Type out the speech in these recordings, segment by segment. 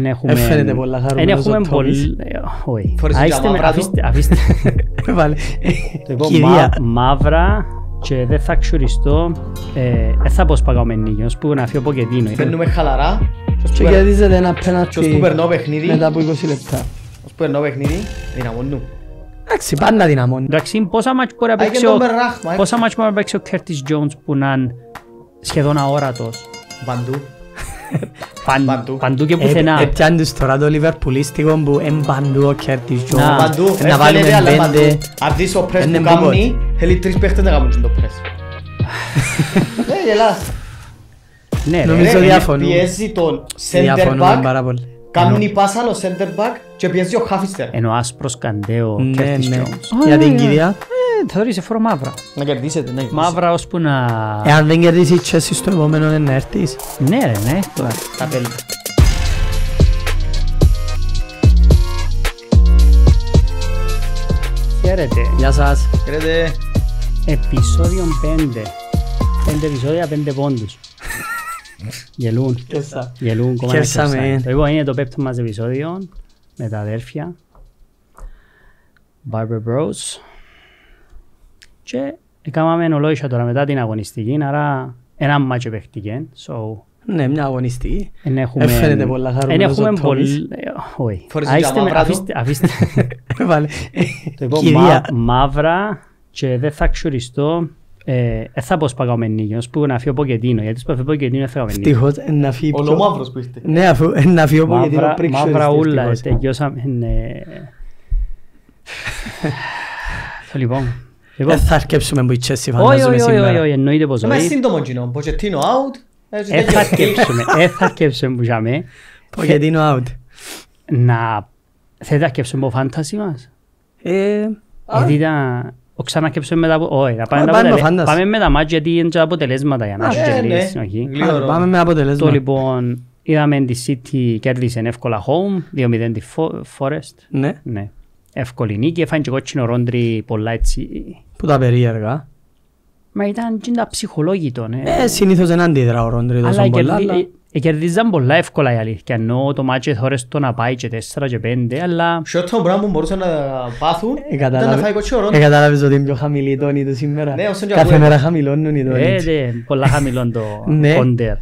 Εν έχουμε... Έφερετε πολλά χαρούμενος ο Τόμις. Όχι. Αφήστε με, αφήστε. αφήστε. Ε, βάλε. Ε, λοιπόν, κυρία. Μαύρα και δεν θα ξουριστώ. Δεν ε, θα πω σπαγάω με νίγιος που να φύγω ποκετίνο. Παίρνουμε χαλαρά. Και κερδίζετε ένα πέναντι μετά από 20 λεπτά. Ως που περνώ παιχνίδι, δυναμώνουν. Εντάξει, πάντα δυναμώνω. Εντάξει, πόσα μάτς μπορεί να παίξει ο... Πόσα μάτς μπορεί να παίξει ο Κέρτις Τζόντς που να είναι σχεδόν αόρατος. Παντού. Παντού. Παντού και ε, πουθενά. Έπιαν ε, τους τώρα το Λιβερπουλίστικο που είναι παντού ο Κέρτις Παντού, ε, να βάλουμε πέντε. Αν δεις ο πρέσ που κάνει, θέλει τρεις παίχτες να κάνουν το πρέσ. Ναι, γελάς. Ναι, νομίζω διαφωνούμε. Πιέζει τον center Κάνουν η πάσα ο center back και πιέζει ο Χάφιστερ. Ενώ άσπρος καντέο Για ναι, ναι. την κυρία, ναι, ε, Θα θεωρείσαι φορά μαύρα. Να κερδίσετε, ναι. Μαύρα ώσπου να... Εάν δεν κερδίσεις η Chelsea στο επόμενο δεν έρθεις. Ναι ρε, ναι. Τα τέλεια. Χαίρετε. Γεια σας. Χαίρετε. Επισόδιο 5. 5 επεισόδια, 5 πόντους. Γελούν. Γελούν κόμμα Το είπα, είναι το πέπτο μας επεισόδιο με τα αδέρφια. Barber Bros. Και έκαναμε ολόγια τώρα μετά την αγωνιστική, άρα ένα μάτσο παίχτηκε. So, ναι, μια αγωνιστική. έχουμε... Έφερετε ε, πολλά χαρούμενος ο Τόμις. Αφήστε αφήστε. Το μαύρα και δεν θα ξουριστώ ε, ε, θα πω που να ε, φύγει Ποκετίνο, γιατί σπαγάμε είναι Ποκετίνο φύγω νίκη. που είστε. Ναι, αφού ε, να Ποκετίνο πριν ξέρεις. Μαύρα ούλα, τελειώσαμε, ναι. Λοιπόν, δεν λοιπόν. θα αρκέψουμε που η Τσέσsi φαντάζομαι σήμερα. Όχι, όχι, εννοείται πως όχι. σύντομο Ποκετίνο out. out. Να, μας ο Όχι, πάμε, με τα μάτια γιατί είναι τα αποτελέσματα για να Ε, ναι. Πάμε με αποτελέσματα. Το λοιπόν, είδαμε τη City κέρδισε εύκολα home, 2-0 τη Forest. Ναι. ναι. Εύκολη νίκη, Έφανε και κότσινο ρόντρι πολλά έτσι. Που τα περίεργα. Μα ήταν και τα ψυχολόγητο, ναι. Ε, συνήθως δεν αντίδρα ο ρόντρι τόσο ε, κερδίζαν πολλά εύκολα η αλήθεια, ενώ το μάτσο εθώρες το να πάει και τέσσερα και πέντε, αλλά... Σιώτο πράγμα που μπορούσαν να πάθουν ε, ήταν να φάει κοτσόρο. Εκατάλαβες ότι είναι πιο χαμηλή το νίτο σήμερα. Ναι, Κάθε μέρα χαμηλώνουν οι τόνοι. Ε, ναι, πολλά χαμηλών το ναι. κοντέρ.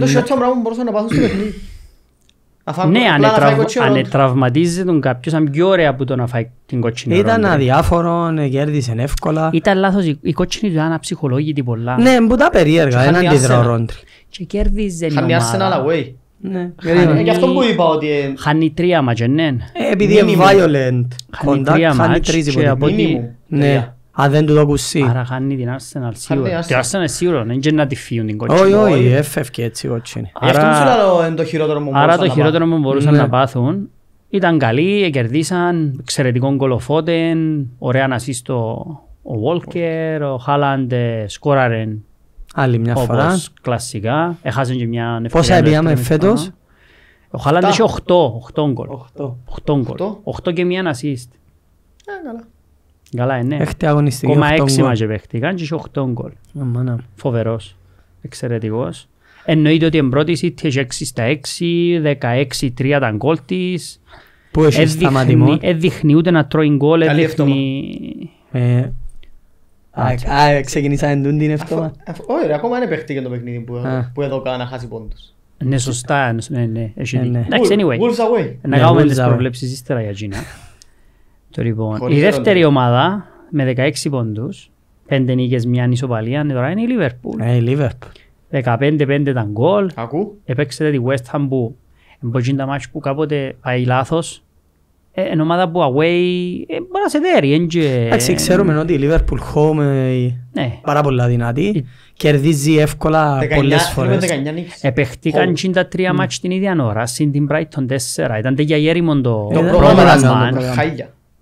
Το σιώτο ναι. πράγμα μπορούσαν να πάθουν στο παιχνίδι. Ναι, αν τον κάποιος ήταν πιο ωραία από το να φάει την κότσινη Ήταν αδιάφορο, κέρδισε εύκολα. Ήταν λάθος, η κότσινη του ήταν αψυχολόγητη πολλά. Ναι, που τα περίεργα, έναν τίτρο ρόντρι και κέρδιζε η ομάδα. Ναι. Χάνει αλλά way. Ναι. Γι' αυτό που είπα ότι... Ε, χάνει τρία μάτς, ε, ναι. Ε, επειδή είναι violent. Χάνει τρία μάτια και από ότι... Ναι. Αν δεν του το ακουσεί. Άρα χάνει την Arsenal σίγουρα. Την Arsenal σίγουρα, δεν είναι να τη φύγουν την κότσινη. Όχι, όχι, έφευκε έτσι η κότσινη. Άρα το χειρότερο που μπορούσαν ναι. να πάθουν ήταν καλοί, κερδίσαν, εξαιρετικό κολοφότεν, ωραία να σεις το ο Βόλκερ, ο Χάλαντ σκόραρεν Άλλη μια Όπως φορά. Κλασικά. Έχασαν και μια ευκαιρία. Πόσα επήγαμε φέτο. Ο Χάλαντ έχει 8, γκολ. 8 γκολ. 8 και μια assist. Ε, καλά. Καλά, ε, ναι. Έχετε αγωνιστική. Κόμμα 6 μας παίχτηκαν και είχε 8 γκολ. Ε, Φοβερός. Εξαιρετικός. Εννοείται ότι εμπρώτη City έχει 6 στα 6, 16-3 τα γκολ της. Πού έχει σταματημό. Έδειχνει ούτε να τρώει γκολ, έδειχνει... Α, ξεκινήσα εν τούν την εβδομάδα. Όχι, ακόμα παιχτή και το παιχνίδι που εδώ κάνα χάσει πόντους. Ναι, σωστά. Ναι, ναι. ναι, ναι, ναι. Εντάξει, anyway. Wolves away. Να κάνουμε τις προβλέψεις ύστερα για Gina. Το λοιπόν, η δεύτερη ομάδα με 16 πόντους, 5 νίκες, μια ισοπαλία, τώρα είναι η Liverpool. Ναι η Liverpool. 15-5 ήταν γκολ. Ακού. Επέξετε τη West Ham που Εμποζήν τα μάτια που κάποτε πάει λάθος ε, εν ομάδα που away ε, μπορεί να σε δέρει. Εντάξει, ξέρουμε ότι η Liverpool home είναι πάρα πολλά δυνατή. Κερδίζει εύκολα πολλές φορές. Επεχτήκαν ε, τρία μάτς την ίδια ώρα, συν την Brighton 4. Ήταν τέτοια γέρημον το πρόγραμμα.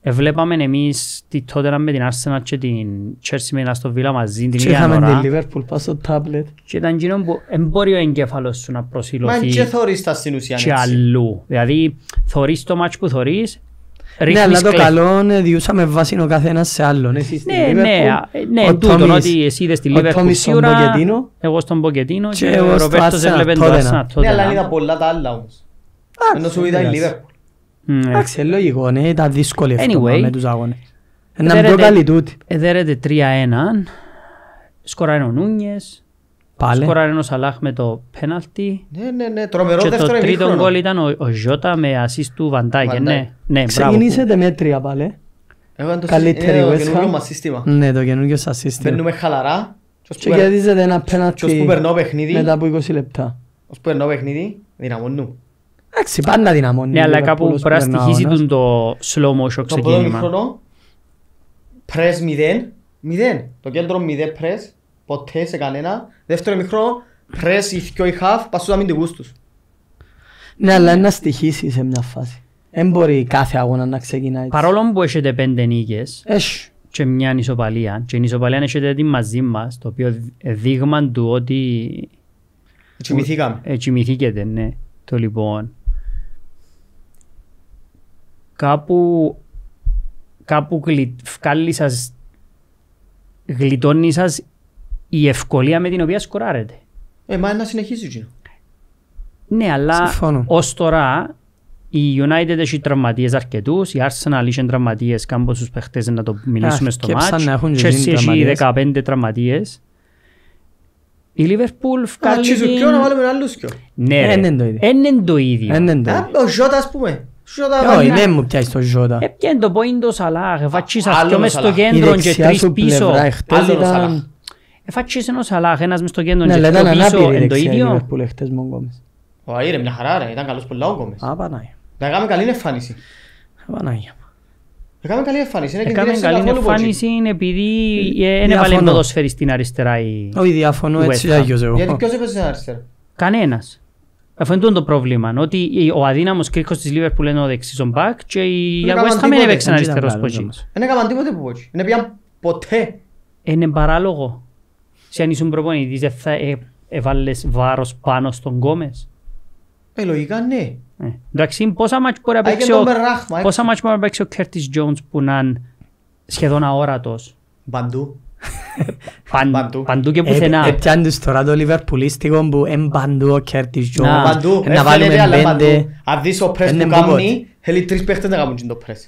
Εβλέπαμε εμείς τη τότε με την Arsenal και την Chelsea με την Aston Villa μαζί την ίδια ώρα. Και είχαμε την Liverpool πάνω στο τάμπλετ. Και ήταν εκείνο που εμπόριο εγκέφαλος σου να προσήλωθεί Μα και θωρείς τα στην ουσία Και αλλού. Δηλαδή θωρείς το μάτς που θωρείς. Ναι, αλλά το καλό διούσαμε βάση ο καθένας σε άλλον. Ναι, ναι, ε, ναι, τούτον ότι εσύ είδες τη σίγουρα, εγώ στον Ποκετίνο και ο Ροπέρτος έβλεπε το Arsenal Ναι, αλλά είδα πολλά τα άλλα όμως. Ενώ σου είδα η Liverpool. Ε. Εντάξει, ε, λογικό, ναι, τα δυσκολεύτηκα με τους αγώνες. Ε, να πιο καλή τούτη. Εδέρεται 3-1, Σκοράει ο Νούνιες, Πάλε. Σκοράρει ο Σαλάχ με το πέναλτι. Ναι, ναι, ναι. Τρομερό δεύτερο και το τρίτο γκολ ήταν ο, ο Ζώτα με ασίστ του Βαντάγκε. Ναι, ναι, Ξεκινήσετε με τρία πάλι. Καλύτερη West το καινούργιο μας σύστημα. Ναι, το καινούργιο σας σύστημα. Παίρνουμε χαλαρά. Και κερδίζετε ένα πέναλτι μετά από 20 λεπτά. Ως που περνώ παιχνίδι, δυναμώνουμε. Εντάξει, πάντα δυναμώνει. Ναι, αλλά κάπου πραστιχίζει τον το slow motion ξεκίνημα. Το πρώτο πρες μηδέν, μηδέν. Το κέντρο μηδέν πρες, ποτέ σε κανένα. Δεύτερο μικρό, πρες ή πιο η χαφ, πασούτα μην την γούστους. Ναι, αλλά είναι να στοιχίσει σε μια φάση. Δεν μπορεί κάθε αγώνα να ξεκινάει. Παρόλο που έχετε πέντε νίκες, και μια ανισοπαλία, και η ισοπαλία έχετε την μαζί μας, το οποίο ε, δείγμα του ότι... Ετσιμηθήκαμε. Ετσιμηθήκετε, ναι. Το λοιπόν, κάπου, κάπου γλυ, σας, γλιτώνει σας η ευκολία με την οποία σκοράρετε. Ε, μα να συνεχίσει ο Ναι, αλλά ως τώρα η United έχει τραυματίες αρκετούς, η Arsenal είχε τραυματίες, κάμπος στου παιχτέ να το μιλήσουμε στο μάτς, Και Chelsea έχει 15 τραυματίες. Η Λίβερπουλ βγάλει... Α, τσιζουκιό να βάλουμε άλλους κιό. Ναι, είναι το ίδιο. Είναι το ίδιο. Ο Ζώτα, ας πούμε. Ε, όχι, δεν ναι, μου πιάσει το Ζώτα. Ε, το Σαλάχ, ε, αυτό στο κέντρο και τρεις πίσω. ένα Σαλάχ, ένας μες στο κέντρο ναι, και τρεις πίσω, είναι ήταν καλός πολλά ο Γκόμες. Να κάνουμε καλή εμφάνιση. Πανάγια. Έκαμε καλή εμφάνιση. επειδή στην αριστερά η... Γιατί ποιος στην αριστερά. Κανένας. Αφού είναι το πρόβλημα, ότι ο αδύναμος κρίκος της Λίβερπουλ είναι ο δεξής ο μπακ και η West Ham έπαιξαν αριστερός που εκεί. Δεν έκαναν τίποτε που εκεί. Δεν πήγαν ποτέ. Ε, είναι παράλογο. Σε αν ήσουν προπονητής δεν θα ε, έβαλες βάρος πάνω στον Γκόμες. Ε, λογικά ναι. Ε, εντάξει, πόσα μάτια μπορεί να παίξει ο Κέρτις Τζόντς που να είναι σχεδόν αόρατος. Παντού. Παντού. Παντού και ε, πουθενά. Επιάν τους τώρα το Λιβερπουλίστικο που εν παντού ο Κέρτις Τζονς Παντού, να ε, βάλουμε πέντε. Αν δεις ο πρέσ που κάνει, θέλει τρεις παίχτες να κάνουν το πρέσ.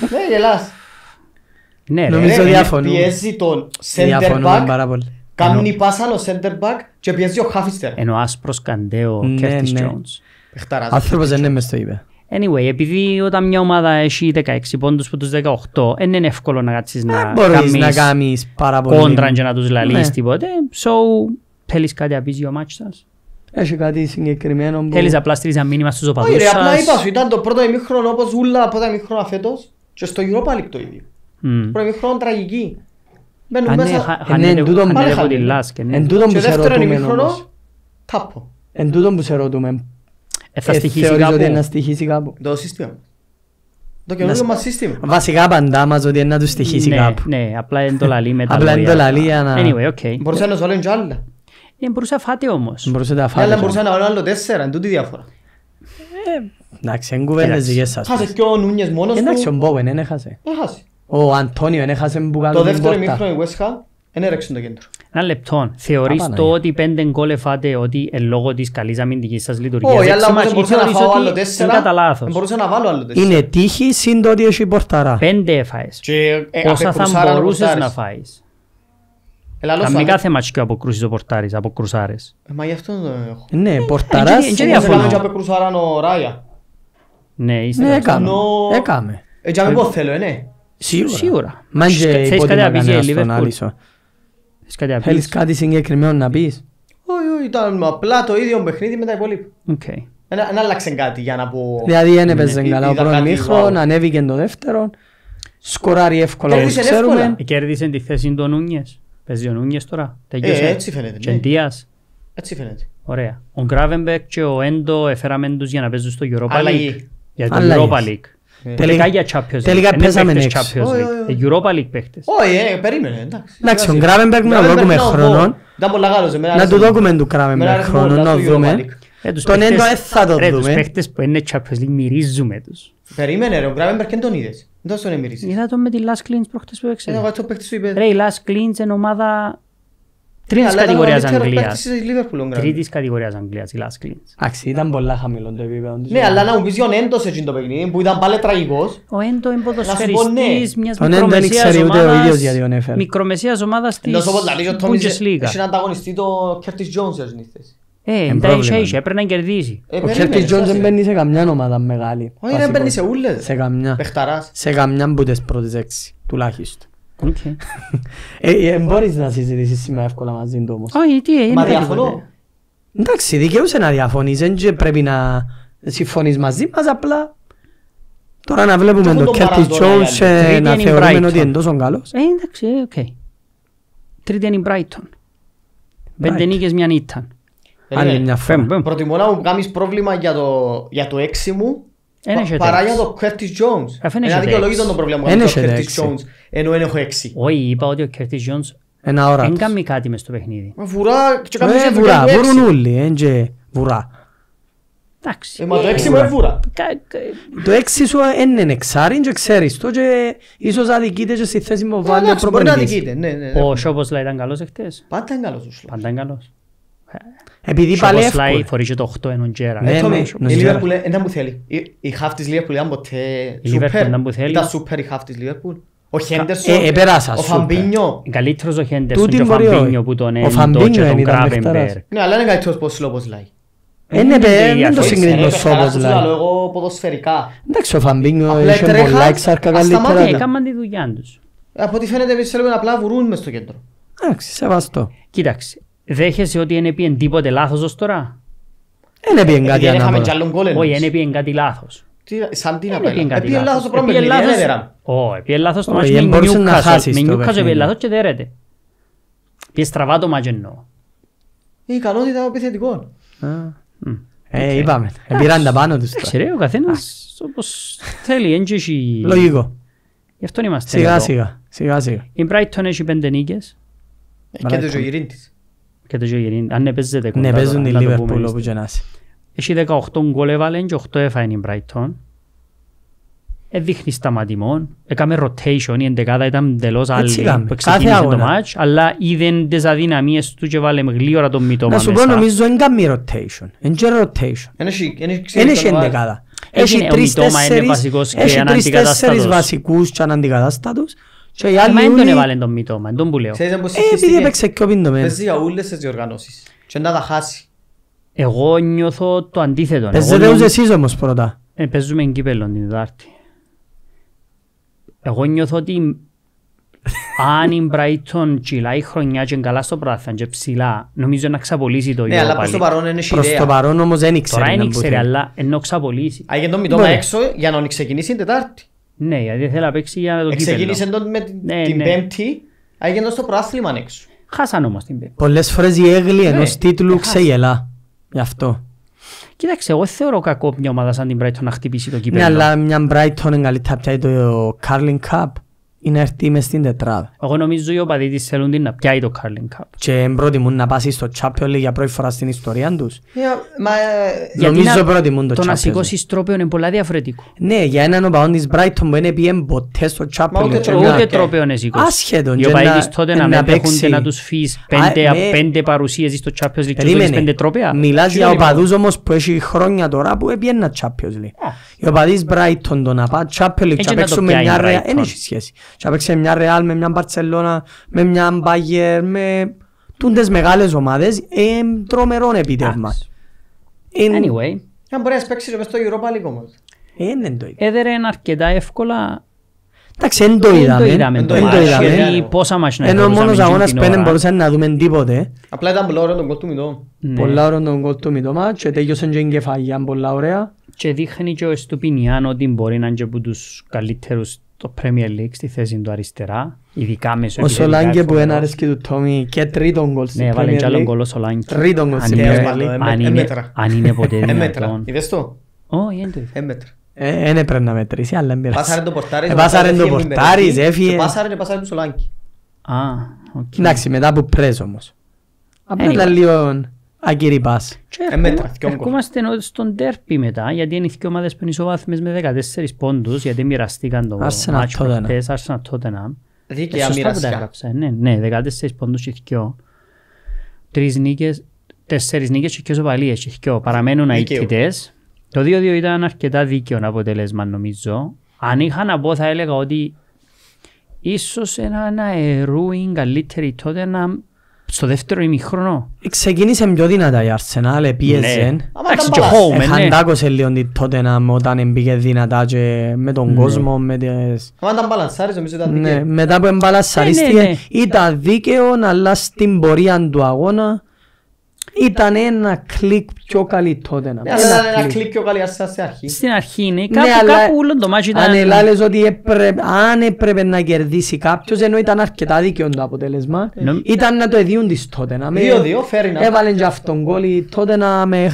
Ναι, γελάς. Ναι, νομίζω ε, διάφωνο. Πιέζει τον Σέντερ Μπακ κάνουν η πάσα ο Σέντερ Μπακ και πιέζει ο Χάφιστερ. Ενώ άσπρος ο ναι, Κέρτις ναι. Τζόνς. Άνθρωπος δεν είναι μες το είπε. Anyway, επειδή όταν μια ομάδα έχει 16 πόντους που τους 18, δεν είναι εύκολο να κάτσεις να, μπορείς να κάνεις κόντρα και να τους ναι. λαλείς τίποτε. So, θέλεις κάτι να πεις για ο μάτσος σας. Έχει κάτι συγκεκριμένο που... Θέλεις απλά στηρίζα μήνυμα στους οπαδούς σας. Όχι απλά είπα σου, ήταν το πρώτο ημίχρονο όπως ούλα από τα ημίχρονα φέτος και στο Europa League το ίδιο. Mm. Πρώτο ημίχρονο τραγική. Μπαίνουν ναι, μέσα... Εν τούτον που σε ρωτούμε όμως. Εν τούτον που σε ρωτούμε ε, θα ε, στοιχήσει κάπου. ότι να στοιχήσει κάπου. Το σύστημα. Το καινούργιο μας σύστημα. Βασικά παντά μας ότι να τους στοιχήσει ναι, κάπου. Ναι, απλά είναι το Απλά είναι το Anyway, okay. Μπορούσε να κι άλλα. Ναι, μπορούσε να φάτε όμως. Μπορούσε να ναι, φάτε. Αλλά μπορούσε να άλλο τέσσερα, είναι τούτη διάφορα. Εντάξει, είναι κουβέντες δικές σας. Χάσε κι ο Νούνιες μόνος του. Εντάξει, ο Μπόβεν έχασε. Ο Αντώνιο που West Ham Ενέρεξε το κέντρο. Ένα λεπτό. Θεωρείς το ότι πέντε γκολ εφάτε ότι εν λόγω της καλής αμυντικής σας λειτουργίας. Όχι, αλλά μπορούσε να φάω άλλο τέσσερα. Δεν μπορούσα να βάλω άλλο τέσσερα. Είναι τύχη συν το ότι έχει πορταρά. Πέντε εφάες. Ε, ε, Όσα θα μπορούσες να φάει. φάεις. Καμή κάθε ματσικιό αποκρούσεις ο πορτάρης, αποκρουσάρες. Ε, μα γι' αυτό δεν έχω. Ναι, πορταράς. Εν και διαφωνώ. Εν και αποκρουσάραν ο Ράια. Ναι, είσαι. έκαμε. Έκαμε. Εν και θέλω, ναι. Σίγουρα. Σίγουρα. Μα και υπότιμα κανένας τον Άλισο κάτι Θέλεις κάτι συγκεκριμένο να πεις. Όχι, ήταν απλά το ίδιο παιχνίδι με τα υπόλοιπα. Okay. Δεν άλλαξε κάτι για να πω... Δηλαδή δεν έπαιζε ναι, καλά ο πρώτος μήχρον, ανέβηκε το δεύτερο. Σκοράρει εύκολα όπως ξέρουμε. Κέρδισε τη θέση των Νούνιες. Παίζει ο Νούνιες τώρα. Ε, έτσι φαίνεται. Ναι. Έτσι φαίνεται. Ωραία. Ο Γκράβενμπεκ και ο Έντο έφεραμε τους για να παίζουν στο Europa League. Για το Europa League. Ε, τελικά ε, για Champions League. Τελικά ε, ναι, παίζαμε Champions League. Europa League παίχτες. Όχι, περίμενε. Εντάξει, ο Γκράβενμπεργκ να δώκουμε χρόνο. Να του δώκουμε του Γκράβενμπεργκ χρόνο να δούμε. Τον έντο δεν θα το δούμε. Τους παίχτες που είναι Champions League μυρίζουμε τους. Περίμενε ρε, ο Γκράβενμπεργκ δεν τον είδες. Δεν τον εμυρίζεις. Είδα τον με τη Last Cleans προχτές που έξερε. Ρε, η Last Cleans είναι ομάδα Τρίτης κατηγορίας Αγγλίας. Τρίτης κατηγορίας Αγγλίας, η Last Cleans. Αξί, ήταν πολλά χαμηλό το επίπεδο της. Ναι, αλλά να μου πεις ο Νέντος έτσι το παιχνίδι, που ήταν πάλι τραγικός. Ο Νέντος είναι ποδοσφαιριστής ναι. μιας μικρομεσίας ομάδας. της Πούντζες Λίγα. να ανταγωνιστεί το Κέρτις Jones έτσι νύχτες. Ε, έπρεπε να κερδίσει. Ε, ο Κέρτις Τζόντς δεν μπαίνει σε καμιά ομάδα μεγάλη. Όχι, δεν μπαίνει σε ούλες. Σε καμιά. Σε καμιά που τις πρώτες έξι, τουλάχιστον. Ε, ε, μπορείς να συζητήσεις σήμερα εύκολα μαζί του όμως. Όχι, τι είναι. Μα διαφωνώ. Εντάξει, δικαιούσε να διαφωνείς, δεν πρέπει να συμφωνείς μαζί μας, απλά τώρα να βλέπουμε τον Κέρτι Τζόνς να θεωρούμε ότι είναι τόσο καλός. Ε, εντάξει, οκ. Τρίτη είναι η Μπράιτον. Πέντε νίκες μια νύχτα. Άλλη μια φορά. Προτιμώ να μου κάνεις πρόβλημα για το έξι μου Παρά για τον Curtis Jones. Ένα δικαιολόγητο το πρόβλημα με τον Curtis Jones. Ενώ δεν έχω έξι. Όχι, είπα ότι ο Curtis Jones ένα ώρα. Δεν κάνει κάτι μες στο παιχνίδι. Βουρά και κάποιος δεν βουρά. Βουρούν όλοι, δεν και βουρά. Εντάξει. Ε, μα το ε, έξι ε, μου είναι βουρά. Το έξι σου είναι εξάρι και ξέρεις το και ίσως αδικείται και στη θέση μου βάλει προπονητής. Ναι, ναι, ναι. Ο Σόπος ήταν καλός εχθές. Πάντα είναι καλός. Πάντα είναι καλός. Επειδή παλεύκω. Όπως λέει το 8 ενών γέρα. Ναι, ε, ναι, ναι. Η Λίβερπουλ ήταν που θέλει. Η χαφ Λίβερπουλ ήταν ποτέ σούπερ. Ήταν σούπερ η χαφ της Λίβερπουλ. Ο Χέντερσον, ε, ε, ο Φαμπίνιο. Καλύτερος ο Χέντερσον και ο Φαμπίνιο που τον έντο και τον Κράβενμπερ. Ναι, αλλά είναι καλύτερος πως λόγος ναι, Είναι το συγκρινός όπως Είναι ο Φαμπίνιο είχε πολλά εξάρκα Εντάξει, Δέχεσαι ότι είναι πιεν τίποτε λάθος ως τώρα. Είναι πιεν ε, κάτι ανάποδα. Όχι, είναι πιεν κάτι λάθος. Σαν τι να πει, επίε λάθος το πρώτο Όχι, επίε λάθος το πρώτο με Με λάθος και δέρεται. το μάτσι εννοώ. Η κανότητα επιθετικών. Ε, είπαμε. Επήραν τα πάνω τους Ξέρετε, ο καθένας όπως θέλει, δεν Λογικό. Γι' αυτό είμαστε. Σιγά σιγά. Και το γυρίνει. Αν επέζεται κοντά. Ναι, παίζουν η Λίβερπουλ όπου και να είσαι. Έχει 18 γκολ έβαλε και 8 έφαγε η Μπράιτον. Έδειχνει ε, σταματημόν. Έκαμε rotation, η εντεκάδα ήταν τελώς άλλη Κάθε αγώνα. το μάτς, αλλά είδαν τις αδυναμίες του και βάλε γλύωρα τον μητώμα μέσα. Να σου πω νομίζω δεν κάνει rotation, δεν κάνει rotation. Δεν έχει εντεκάδα. Έχει τρεις-τέσσερις βασικούς και αναντικατάστατους. Και οι άλλοι Μα δεν τον τον μητώμα, τον που λέω. Επειδή έπαιξε και ο πίντομένος. Παίζει για όλες τις διοργανώσεις και να τα χάσει. Εγώ νιώθω το αντίθετο. Παίζετε ούτε εσείς όμως πρώτα. Ε, παίζουμε εν κύπελο την Δετάρτη. Εγώ νιώθω ότι αν η Brighton τσιλάει χρονιά και καλά στο πράθαν και ψηλά, νομίζω να ξαπολύσει το ίδιο πάλι. Ναι, αλλά προς το παρόν είναι ιδέα. Προς το παρόν όμως δεν ήξερε. Τώρα δεν ήξερε, αλλά ενώ ξαπολύσει. Αγιέντο μητώμα έξω για να ξεκινήσει την Τετάρτη. Ναι, γιατί θέλει να παίξει για το κύπελλο. Ξεκίνησε τον με την ναι. ναι. πέμπτη, έγινε στο προάθλημα έξω. Χάσαν όμως την πέμπτη. Πολλές φορές η έγκλη ναι, ενός ναι, τίτλου ξεγελά. Γι' αυτό. Κοίταξε, εγώ θεωρώ κακό μια ομάδα σαν την Brighton να χτυπήσει το κύπελλο. Ναι, αλλά μια Brighton είναι καλύτερα από το Carling Cup είναι έρθει μες στην τετράδα. Εγώ νομίζω οι οπαδοί της θέλουν την να πιάει το Carling Cup. Και προτιμούν να πάσει στο Champions League για πρώτη φορά στην ιστορία τους. Yeah, μα... Νομίζω προτιμούν το Champions League. Το να σηκώσεις τρόπαιο είναι πολλά διαφορετικό. Ναι, για έναν οπαδόν της Brighton που δεν πήγε ποτέ στο Champions League. Ούτε τρόπαιο είναι σηκώσεις. Άσχετον. Οι οπαδοί της τότε να μην έχουν και να τους φύγεις ε, ε, πέντε παρουσίες στο Champions League και τους πέντε τρόπαια. Μιλάς για οπαδούς ε? όμως που έχει χρόνια τώρα που έπιέναν Champions League. Οι οπαδοί της Brighton το να πάει Champions League και παίξουν με μια ρέα, έχει σχέση και να παίξει μια Ρεάλ, με μια Μπαρτσελώνα, με μια Μπάγερ, με τούντες μεγάλες ομάδες, ε, τρομερό επίτευγμα. Ε, anyway. Αν μπορείς να παίξεις μες στο Europa League όμως. Ε, είναι το ίδιο. Έδερε αρκετά εύκολα Εντάξει, δεν το είδαμε. Δεν το είδαμε. Πόσα μας να Ενώ μόνος αγώνας πέντε μπορούσαν να δούμε τίποτε. Απλά ήταν πολλά ωραία τον κόλ του Μητώ. Ναι. Πολλά ωραία τον κόλ του Μητώ και τέλειωσαν και εγκεφαλιά πολλά ωραία. Και δείχνει και ο Στουπινιάν ότι μπορεί να είναι και από τους καλύτερους το Premier League στη θέση του αριστερά, ειδικά μέσω Ο Σολάνγκε που ένα αρέσκει του Τόμι και τρίτον γκολ στην Premier League. Ναι, βάλε και άλλον γκολ ο Σολάνγκε. Τρίτον γκολ στην Premier League. Αν είναι ποτέ δυνατόν. Είδες το? Όχι, δεν το είδα. Είναι πρέπει να μετρήσει, αλλά δεν πειράζει. Πάσαρε το πορτάρι. Ε, πάσαρε το πορτάρι, έφυγε. Πάσαρε πάσαρε του Σολάνγκη. Α, οκ. Εντάξει, μετά από πρέσο όμως. Απλά λίγο... Αγκύρι πας. Ε, ερχόμαστε στον τέρπι μετά, γιατί είναι οι ομάδες που είναι ισοβάθμες με 14 πόντους, γιατί μοιραστήκαν το μάτσο προχτές, Άρσενα Τότεναμ. Δίκαια ε, μοιραστικά. Ναι, ναι, 14 πόντους και δυο. Τρεις νίκες, τέσσερις νίκες και δυο σοβαλίες και δυο. Παραμένουν αίτητες. Το 2-2 ήταν αρκετά δίκαιο αποτέλεσμα νομίζω. Αν είχα να πω θα έλεγα ότι ίσως ένα αερού καλύτερη τότε να στο δεύτερο ημιχρόνο. Ξεκίνησε πιο δυνατά η Arsenal, πίεζε. Ναι. Εντάξει, και ναι, ναι. λίγο την τότε να όταν μπήκε δυνατά και με τον κόσμο, με τις... Αν ήταν μπαλανσάρις, νομίζω ήταν δίκαιο. Μετά που εμπαλανσαρίστηκε, ήταν δίκαιο, αλλάξει την πορεία του αγώνα ήταν ένα κλικ πιο καλή τότε. Ναι, ένα, ένα κλικ πιο καλή σε αρχή. Στην αρχή είναι. Κάπου, ναι, κάπου όλο το μάτσι ήταν... Αν ότι έπρεπε, αν έπρεπε να κερδίσει κάποιος, ενώ ήταν αρκετά δίκαιο το αποτέλεσμα, ε, ήταν να το εδίουν της τότε. Να με... Δύο-δύο, φέρει να... Έβαλαν και αυτόν κόλλη τότε να με...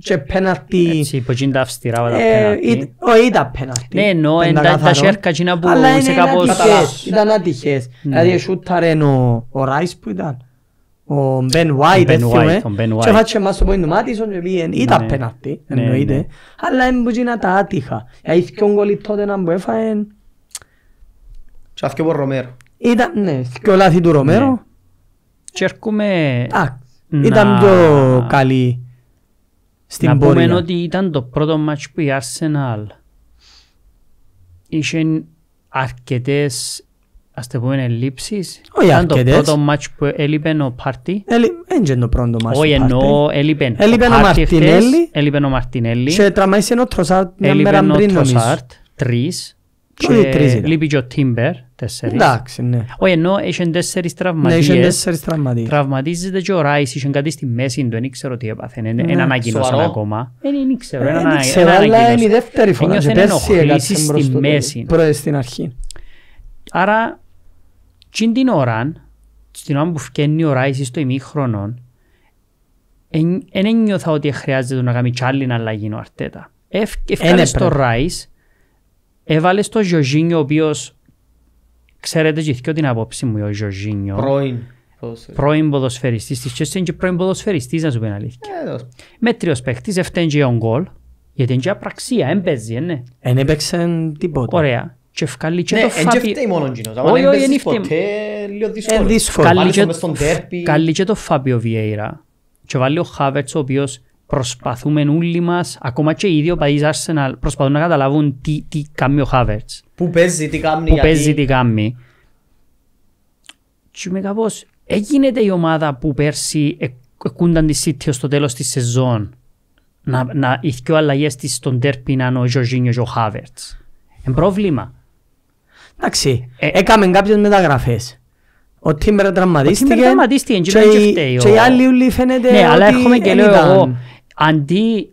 και πέναλτι... Έτσι, που είναι τα αυστηρά τα ε, πέναλτι. Όχι τα πέναλτι. Ναι, ενώ τα σέρκα που σε κάπως... Ήταν ατυχές. Ναι. Δηλαδή, σούταρε ο Ράις που ήταν ο Μπεν Βάιτ, έθιμε, και φάτσε μας το πόντο Μάτισον και ήταν ναι. πέναρτη, ναι, εννοείται, ναι. αλλά έμπουζε τα άτυχα. Έχει και ο κολλή τότε να μου έφαγε... Και ο Ρομέρο. Ήταν, ναι, και ο λάθη του Ρομέρο. Και έρχομαι... Ήταν πιο καλή στην να πορεία. Να πούμε ότι ήταν το πρώτο μάτς που η Arsenal είχε αρκετές ας το πούμε ελλείψεις. Όχι Ήταν το πρώτο μάτς που έλειπε ο Πάρτι. Έγινε το πρώτο μάτς Όχι εννοώ έλειπε ο Μαρτινέλλι. Έλειπε ο Μαρτινέλη. Και τραυμάισε ο Τροσάρτ μια μέρα πριν νομίζω. τρεις. λείπει και ο Τίμπερ, τέσσερις. Εντάξει, ναι. Όχι εννοώ τέσσερις τραυματίες. Ναι, τέσσερις τραυματίες. Τραυματίζεται και ο Ράις, τι την ώρα, στην ώρα που φκένει ο Ράις στο ημίχρονο, δεν ένιωθα ότι χρειάζεται να κάνει τσάλι να αλλαγεί ο Αρτέτα. Έφκανε στο Ράις, έβαλε στο Ζωζίνιο, ο οποίος ξέρετε και την απόψη μου, ο Ζωζίνιο. Πρώην. Πρώην ποδοσφαιριστής της Chelsea και πρώην ποδοσφαιριστής, να σου πει αλήθεια. Ε, Μέτριος παίχτης, έφτανε και ο γκολ, γιατί είναι και απραξία, δεν παίζει, ναι. Δεν έπαιξε τίποτα. Ωραία και ευκάλλει και ναι, το φάπι... Ναι, μόνο γίνος. Όχι, είναι ποτέ, λίγο δύσκολο. Ευκάλλει και το Φάπιο Βιέιρα. Και βάλει ο Χάβερτς, ο οποίος προσπαθούμε όλοι μας, ακόμα και οι ίδιοι παδείς Arsenal, προσπαθούν να καταλάβουν τι, τι κάνει ο Χάβερτς. Πού παίζει, τι κάνει. Πού παίζει, τι κάνει. Και με κάπως, έγινε η ομάδα που πέρσι εκούνταν τη City στο τέλος της σεζόν να, να οι δύο αλλαγές της στον τέρπι να είναι ο Γιωργίνιος και ο Χάβερτς. Είναι πρόβλημα. Εντάξει, ε, ε, έκαμε κάποιες μεταγραφές. Ο Τίμπερ τραυματίστηκε και οι άλλοι ούλοι φαίνεται ότι Ναι, αλλά έρχομαι και λέω εγώ,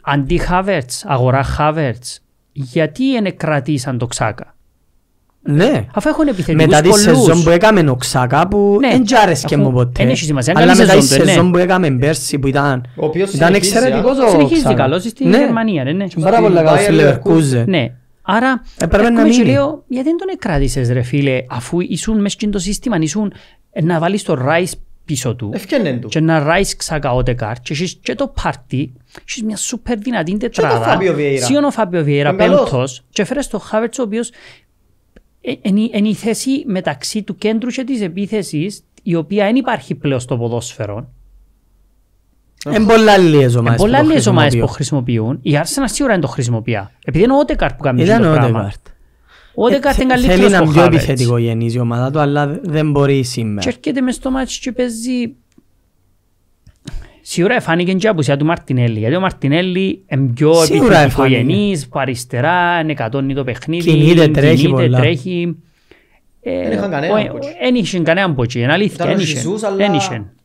αντί Χάβερτς, αγορά Χάβερτς, γιατί είναι κρατήσαν το Ξάκα. Ναι. Αφού έχουν επιθετικούς Μετά τη σεζόν που έκαμε ο Ξάκα που ναι. δεν ναι. και μου ποτέ. σημασία, Αλλά μετά τη ναι. σεζόν που έκαμε πέρσι που ήταν, ήταν εξαιρετικός ο Ξάκα. Συνεχίζει καλώς στην Γερμανία. Πάρα πολλά καλώς στη Λεβερκούζε. Ναι, ναι. Άρα, ε, να και λέω, γιατί δεν τον εκράτησες ρε φίλε, αφού ήσουν μέσα στο σύστημα, ήσουν ε, να βάλεις το Ράις πίσω του του. και να Ράις ξακαώτε Τεκάρ και έχεις και το πάρτι, έχεις μια σούπερ δυνατή τετράδα, σύον ο Φάπιο Βιέρα, πέμπτος και φέρες το Χάβερτς ο οποίος είναι η θέση μεταξύ του κέντρου και της επίθεσης η οποία δεν υπάρχει πλέον στο ποδόσφαιρο είναι πολλά λίγες ομάδες, πολλά λίγες ομάδες που χρησιμοποιούν. Η Αρσένα σίγουρα είναι το χρησιμοποιεί. Επειδή είναι ο Ότεκαρτ που κάνει Ήταν το πράγμα. Ο Ότεκαρτ είναι καλύτερος Θέλει να πιο επιθετικό γεννίζει η ομάδα του, αλλά δεν μπορεί σήμερα. Και έρχεται μες στο μάτσο και παίζει... Σίγουρα εφάνηκε και απουσία του Μαρτινέλλη. γιατί ο Μαρτινέλλη είναι πιο επιθετικό γεννής, παριστερά, είναι εκατόνι το παιχνίδι, κινείται, τρέχει. Κινείται, τρέχει. Ε, δεν είχαν κανέναν ποτσί. Δεν είχαν κανέναν ποτσί, είναι αλήθεια. Ήταν ο Ζησούς, αλλά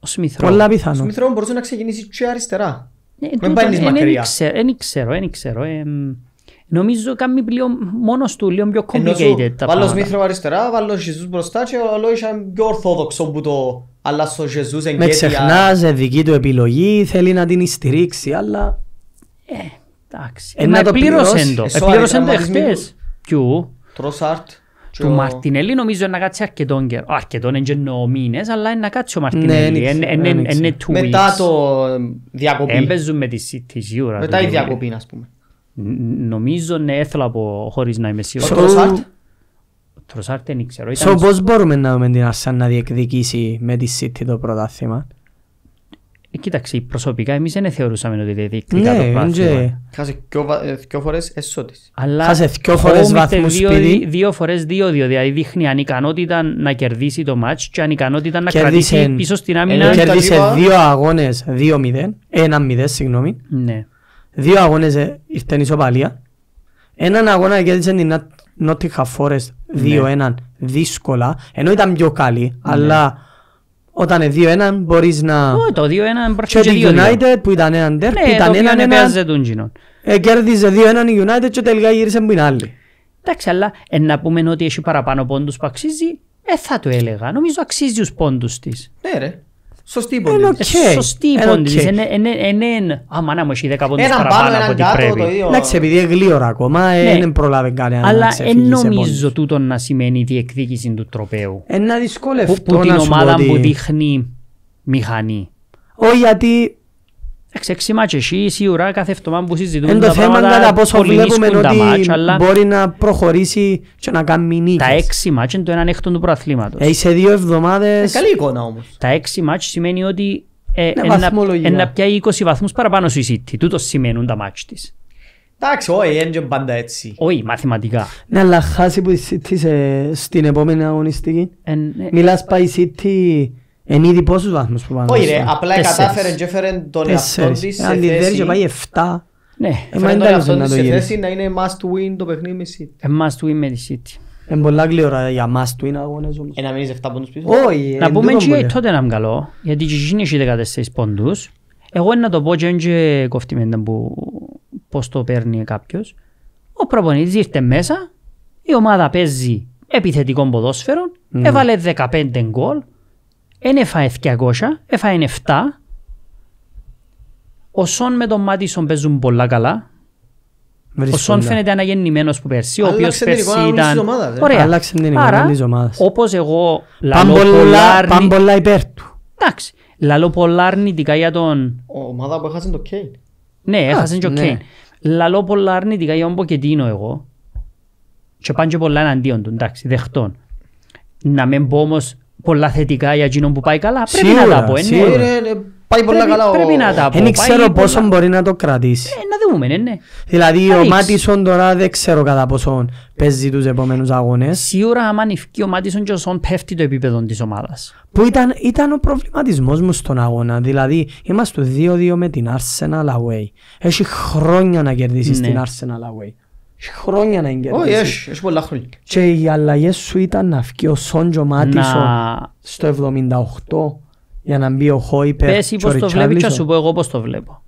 Ο Σμιθρό. Πολλά πιθανό. Ο Σμιθρό μπορούσε να ξεκινήσει και αριστερά. Δεν ξέρω, δεν ξέρω. Νομίζω κάνει πλέον μόνος του λίγο πιο complicated τα Βάλω Σμίθρο αριστερά, βάλω Ιησούς μπροστά και ο Λόης είναι πιο ορθόδοξο που το αλλά στο Ζεζούς εγκέτια. Με ξεχνάς, δική του επιλογή, θέλει να την στηρίξει, αλλά... Ε, εντάξει. Ε, να το πλήρωσε το. Επλήρωσε το εχθές. Ποιου. Τροσάρτ. Του Μαρτινέλη νομίζω να κάτσει αρκετό καιρό. είναι εννοώ μήνες, αλλά να κάτσει ο ναι, Μαρτινέλη. Είναι two weeks. Μετά το διακοπή. Έμπαιζουν με τη Μετά η δηλαδή. διακοπή, ας πούμε. Νομίζω ναι, έθελα χωρίς να είμαι σίγουρος. Ο Τροσάρτ δεν ξέρω. πώς μπορούμε να δούμε την Ασάν να διεκδικήσει με τη City το πρωτάθλημα. Ε, κοίταξε, προσωπικά εμείς δεν θεωρούσαμε ότι διεκδικά ναι, το πράγμα. Ε, Χάσε δυο φορές εσώτης. Χάσε δυο φορες βαθμου βαθμούς σπίτι. Δύο φορές δύο-δύο, δηλαδή δείχνει ανικανότητα να κερδίσει το μάτς και ανικανότητα να κρατήσει πίσω στην άμυνα. Ε, κέρδισε δύο αγώνες, δύο-μηδέν, ένα-μηδέν, συγγνώμη. Ναι. Δύο αγώνες ήρθαν ισοπαλία. Έναν αγώνα κέρδισε την Νότιχα Φόρες δύο-έναν δύσκολα, ενώ ήταν πιο καλή, αλλά ναι. Όταν είναι 2-1 μπορείς να... Το 2-1 και τη United που ήταν έναν τέρπ, ναι, ήταν έναν έναν... Ε, κέρδιζε 2-1 η United και τελικά γύρισε που είναι άλλη. Εντάξει, αλλά να πούμε ότι έχει παραπάνω πόντους που αξίζει, ε, θα το έλεγα. Νομίζω αξίζει τους πόντους της. Ναι ρε. Σωστή ποντιλής. Ε, σωστή ποντιλής. Είναι, α, μάνα μου, έχει δέκα ποντιλής παραπάνω από ό,τι πρέπει. Εντάξει, επειδή είναι γλύωρα ακόμα, ε, ναι. δεν προλάβει κανένας Αλλά δεν νομίζω τούτο να σημαίνει διεκδίκηση του τροπέου. Ένα δυσκολευτό να σου πω ότι... Που την ομάδα που δείχνει μηχανή. Όχι γιατί Εξεξίμα και εσύ σίγουρα κάθε εβδομάδα που συζητούμε Εν το θέμα κατά πόσο βλέπουμε ότι μάτια, αλλά... μπορεί να προχωρήσει και να κάνει νίκες. Τα έξι μάτς είναι το έναν έκτον του προαθλήματος. Ε, σε δύο εβδομάδες... Ε, καλή εικόνα όμως. Τα έξι μάτς σημαίνει ότι ε, ένα ναι, να πιάει 20 βαθμούς παραπάνω στη City. Τούτος σημαίνουν τα μάτς της. Εντάξει, όχι, είναι πάντα έτσι. Όχι, μαθηματικά. Ναι, αλλά χάσει που η City στην επόμενη αγωνιστική. Ε, ναι. Μιλάς πάει η City Εν ήδη πόσους βαθμούς που πάνε. Όχι ρε, απλά κατάφερε και έφερε τον εαυτό της ε, σε θέση. πάει 7. Ναι, ε, έφερε τον εαυτό της να είναι must win το παιχνίδι με City. Ε, must win με τη City. Είναι πολλά γλυόρα για must win είναι αγώνες όμως. να μείνεις 7 πόντους πίσω. Όχι, Να πούμε και τότε να καλό, γιατί και εκείνη έχει 14 πόντους. Εγώ να το πω και είναι κοφτημένο που πώς το παίρνει κάποιος. Ο προπονητής ήρθε μέσα, η ομάδα παίζει επιθετικό ποδόσφαιρο, ναι. έβαλε 15 γκολ, Εν έφαε 200, έφαε 7. Ο Σον με τον Μάτισον παίζουν πολλά καλά. Ο Σον φαίνεται αναγεννημένος που πέρσι, ο οποίο πέρσι ήταν. Ομάδας, ε. Άλλαξε την εικόνα της ομάδας. Όπως εγώ. Πάμε πολλά υπέρ του. Εντάξει. Λαλό πολλά αρνητικά για τον. Ομάδα που έχασε το Κέιν. Ναι, έχασε το ναι. Κέιν. Λαλό πολλά αρνητικά για τον Ποκετίνο εγώ. Και πάνε και πολλά εναντίον του. Εντάξει, δεχτών. Να μην πω όμως πολλά θετικά για εκείνον που πάει καλά. Πρέπει σίγουρα, να τα πω. Σίγουρα. Είναι, ε, πάει πολλά πρέπει, καλά. Πρέπει να τα πω. Δεν ξέρω πόσο πολλά... μπορεί να το κρατήσει. Ε, να δούμε, ναι, ναι. Δηλαδή Άλυξ. ο Μάτισον τώρα δεν ξέρω κατά πόσο παίζει τους επόμενους αγώνες. Σίγουρα άμα ανηφκεί ο Μάτισον και ο Σον πέφτει το επίπεδο της ομάδας. Που ήταν, ήταν ο προβληματισμός μου στον αγώνα. Δηλαδή είμαστε 2-2 με την Arsenal away. Έχει χρόνια να κερδίσεις ναι. την Arsenal away χρόνια να εγκαιρνήσει. Όχι, έχει, πολλά χρόνια. Και οι αλλαγές σου ήταν να βγει ο Σόντζο Μάτισο στο 78 για να μπει ο Χόιπερ. Πες ή πώς το βλέπεις και σου πω εγώ πώς το βλέπω.